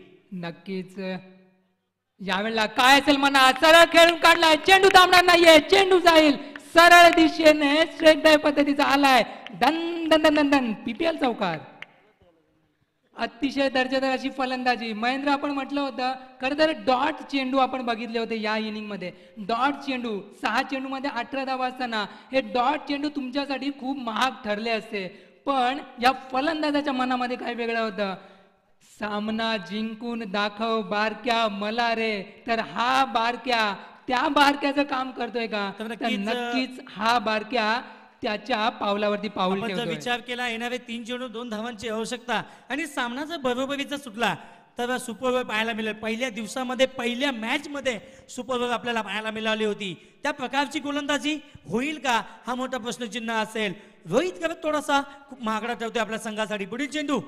नक्कीच यावेळेला काय असेल म्हणा चला खेळून काढलाय चेंडू थांबणार नाहीये चेंडू जाईल सरळ दिशेने स्ट्रेट ड्राईव्ह पद्धतीचा आलाय धन दन दन दन दन पीपीएल चौकार अतिशय दर्जेदार अशी फलंदाजी महेंद्र आपण म्हटलं होतं खरं तर डॉट चेंडू आपण बघितले होते या इनिंग मध्ये डॉट चेंडू सहा चेंडू मध्ये अठरा धावा असताना हे डॉट चेंडू तुमच्यासाठी खूप महाग ठरले असते पण या फलंदाजाच्या मनामध्ये काय वेगळं होतं सामना जिंकून दाखव बारक्या मला रे तर हा बारक्या त्या बारक्याचं काम करतोय का तर नक्कीच हा बारक्या त्याच्या पावलावरती पाऊल विचार केला येणारे तीन चेंडू दोन धावांची आवश्यकता आणि सामना जर बरोबरीचा सुटला तर सुपर ओव्हर पाहायला मिळेल पहिल्या दिवसामध्ये पहिल्या मॅचमध्ये सुपर ओव्हर आपल्याला पाहायला मिळाली होती त्या प्रकारची गोलंदाजी होईल का हा मोठा प्रश्नचिन्ह असेल रोहित करत थोडासा खूप महागडा ठेवतोय आपल्या संघासाठी पुढील चेंडू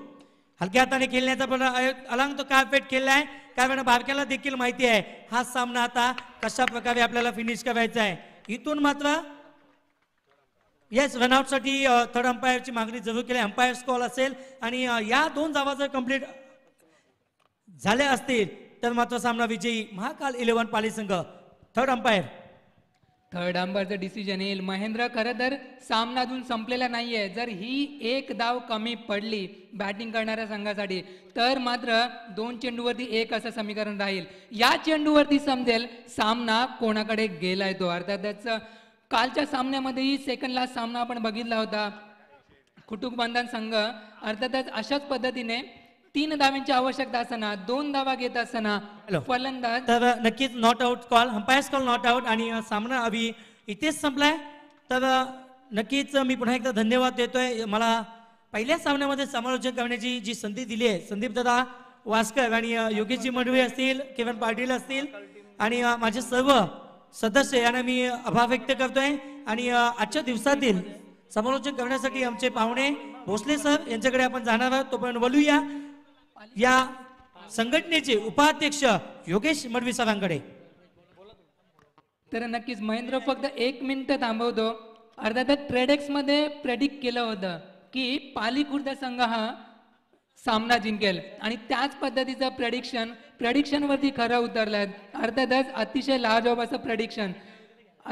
हलक्या हाताने खेळण्याचा पण अलांग तो काय पेट खेळलाय काय मॅडम भारकेला देखील माहिती आहे हा सामना आता कशा प्रकारे आपल्याला फिनिश करायचा आहे इथून मात्र येस साठी थर्ड अंपायरची मागणी जरूर केली अंपायर स्कॉल असेल आणि या दोन जावा जर कम्प्लीट झाल्या असतील तर मात्र सामना विजयी महाकाल इलेव्हन पाली संघ थर्ड अंपायर थर्ड अंबरचं डिसिजन येईल महेंद्र खरं तर सामना अजून संपलेला नाहीये जर ही एक धाव कमी पडली बॅटिंग करणाऱ्या संघासाठी तर मात्र दोन चेंडूवरती एक असं समीकरण राहील या चेंडूवरती समजेल सामना कोणाकडे गेलाय तो अर्थातच कालच्या सामन्यामध्येही सेकंड लास्ट सामना आपण बघितला होता बंधन संघ अर्थातच अशाच पद्धतीने तीन धावांची आवश्यकता असताना दोन धावा घेत असताना फलंदाज तर नक्कीच not out call umpires call not out आणि सामना अभी इथेच संपलाय तर नक्कीच मी पुन्हा एकदा धन्यवाद देतोय मला पहिल्या सामन्यामध्ये समालोचन करण्याची जी संधी दिली आहे संदीप दादा वास्कर आणि योगेशजी मंडवी असतील केवन पाटील असतील आणि माझे सर्व सदस्य यांना मी आभार व्यक्त करतोय आणि आजच्या दिवसातील समालोचन करण्यासाठी आमचे पाहुणे भोसले सर यांच्याकडे आपण जाणार आहोत तोपर्यंत बोलूया या संघटनेचे उपाध्यक्ष योगेश मडवी सरांकडे तर नक्कीच महेंद्र फक्त एक मिनिट थांबवतो अर्धा ट्रेडेक्स मध्ये प्रेडिक्ट केलं होतं की पाली खुर्द संघ हा सामना जिंकेल आणि त्याच पद्धतीचं प्रडिक्शन वरती खरं उतरलंय अर्थातच अतिशय लाजवाब असं प्रडिक्शन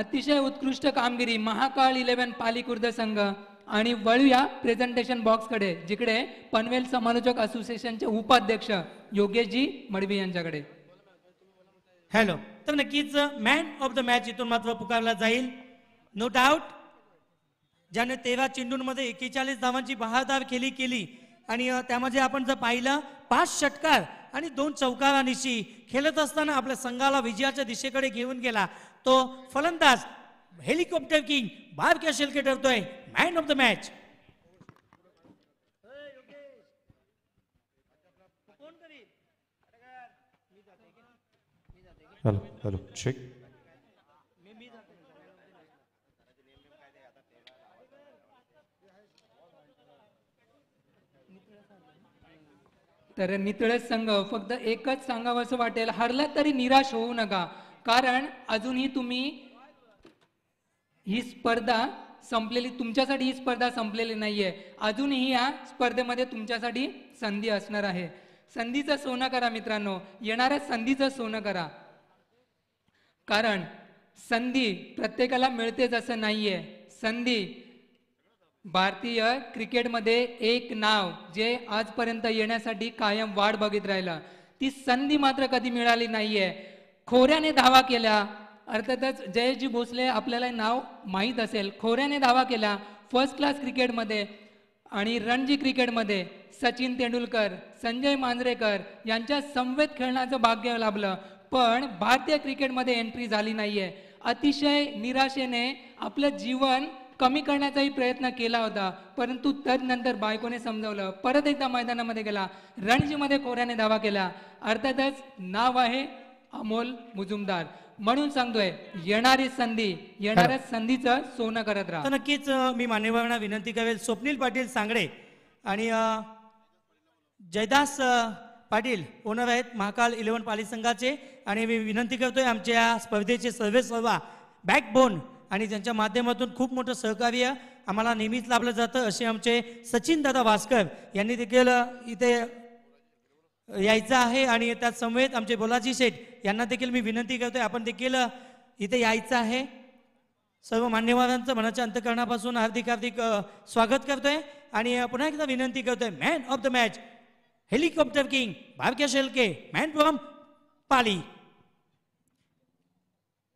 अतिशय उत्कृष्ट कामगिरी महाकाळ इलेव्हन पाली खुर्द संघ आणि वळूया प्रेझेंटेशन बॉक्सकडे जिकडे पनवेल समालोचक असोसिएशनचे उपाध्यक्ष योगेशजी मडवी यांच्याकडे हॅलो तर नक्कीच मॅन ऑफ द मॅच इथून मात्र पुकारला जाईल नो डाऊट ज्याने तेरा चेंडूंमध्ये एकेचाळीस धावांची बहारदार खेळी केली आणि त्यामध्ये आपण जर पाहिलं पाच षटकार आणि दोन चौकारांशी खेळत असताना आपल्या संघाला विजयाच्या दिशेकडे घेऊन गेला तो फलंदाज हेलिकॉप्टर किंग बारक्या शेलके ठरतोय man of the match hello तर नितळच संघ फक्त एकच सांगावं असं वाटेल हरला तरी निराश होऊ नका कारण अजूनही तुम्ही ही स्पर्धा संपलेली तुमच्यासाठी ही स्पर्धा संपलेली नाही आहे अजूनही या स्पर्धेमध्ये तुमच्यासाठी संधी असणार आहे संधीचं सोनं करा मित्रांनो येणाऱ्या संधीचं सोनं करा कारण संधी प्रत्येकाला मिळतेच असं नाहीये संधी भारतीय क्रिकेटमध्ये एक नाव जे आजपर्यंत येण्यासाठी कायम वाढ बघित राहिलं ती संधी मात्र कधी मिळाली नाहीये खोऱ्याने धावा केल्या अर्थातच जयजी भोसले आपल्याला नाव माहीत असेल खोऱ्याने धावा केला फर्स्ट क्लास क्रिकेटमध्ये आणि रणजी क्रिकेटमध्ये सचिन तेंडुलकर संजय मांजरेकर यांच्या संवेद खेळण्याचं भाग्य लाभलं पण भारतीय क्रिकेटमध्ये एंट्री झाली नाही आहे अतिशय निराशेने आपलं जीवन कमी करण्याचाही प्रयत्न केला होता परंतु तदनंतर बायकोने समजवलं परत एकदा मैदानामध्ये गेला रणजीमध्ये खोऱ्याने धावा केला अर्थातच नाव आहे अमोल मुजुमदार म्हणून सांगतोय येणारी संधी येणाऱ्या संधीचं सोनं करत राहा नक्कीच मी मान्यवरांना विनंती करेल स्वप्नील पाटील सांगडे आणि जयदास पाटील ओनर आहेत महाकाल इलेव्हन पाली संघाचे आणि मी विनंती करतोय आमच्या स्पर्धेचे सर्वे सर्वा बॅकबोन आणि ज्यांच्या माध्यमातून खूप मोठं सहकार्य आम्हाला नेहमीच लाभलं जातं असे आमचे सचिन दादा भास्कर यांनी देखील इथे यायचं आहे आणि त्याच समवेत आमचे बोलाजी शेठ यांना देखील मी विनंती करतोय आपण देखील इथे यायचं आहे सर्व मान्यवरांचं मनाच्या अंतकरणापासून हार्दिक हार्दिक स्वागत करतोय आणि पुन्हा एकदा विनंती करतोय man of the match helicopter king Bharke Shelke man from Pali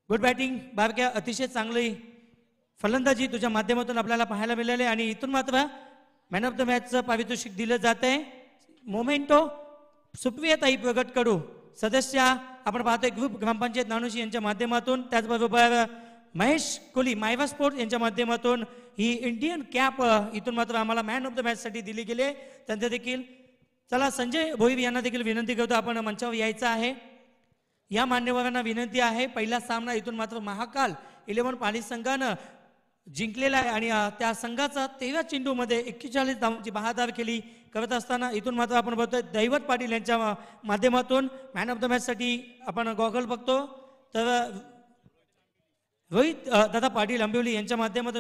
good batting Bharkya अतिशय चांगली फलंदाजी तुझ्या माध्यमातून आपल्याला पाहायला मिळाले आणि इथून मात्र मॅन ऑफ द मॅचचं पारितोषिक दिलं जात आहे मोमेंटो सुप्रियाताई प्रगट करू सदस्य आपण पाहतोय ग्रुप ग्रामपंचायत नानुशी यांच्या माध्यमातून त्याचबरोबर महेश कोली मायवा स्पोर्ट यांच्या माध्यमातून ही इंडियन कॅप इथून मात्र आम्हाला मॅन ऑफ द मॅचसाठी दिली गेली त्यांचे देखील चला संजय भोईर यांना देखील विनंती करतो आपण मंचावर यायचं आहे या मान्यवरांना विनंती आहे पहिला सामना इथून मात्र महाकाल इलेव्हन पाणी संघानं जिंकलेला आहे आणि त्या संघाचा तेरा चेंडूमध्ये एक्केचाळीस धावांची बहादार केली करत असताना इथून मात्र आपण बघतोय दैवत पाटील यांच्या माध्यमातून मॅन ऑफ द मॅचसाठी आपण गॉगल बघतो तर रोहित दादा पाटील आंबिवली यांच्या माध्यमातून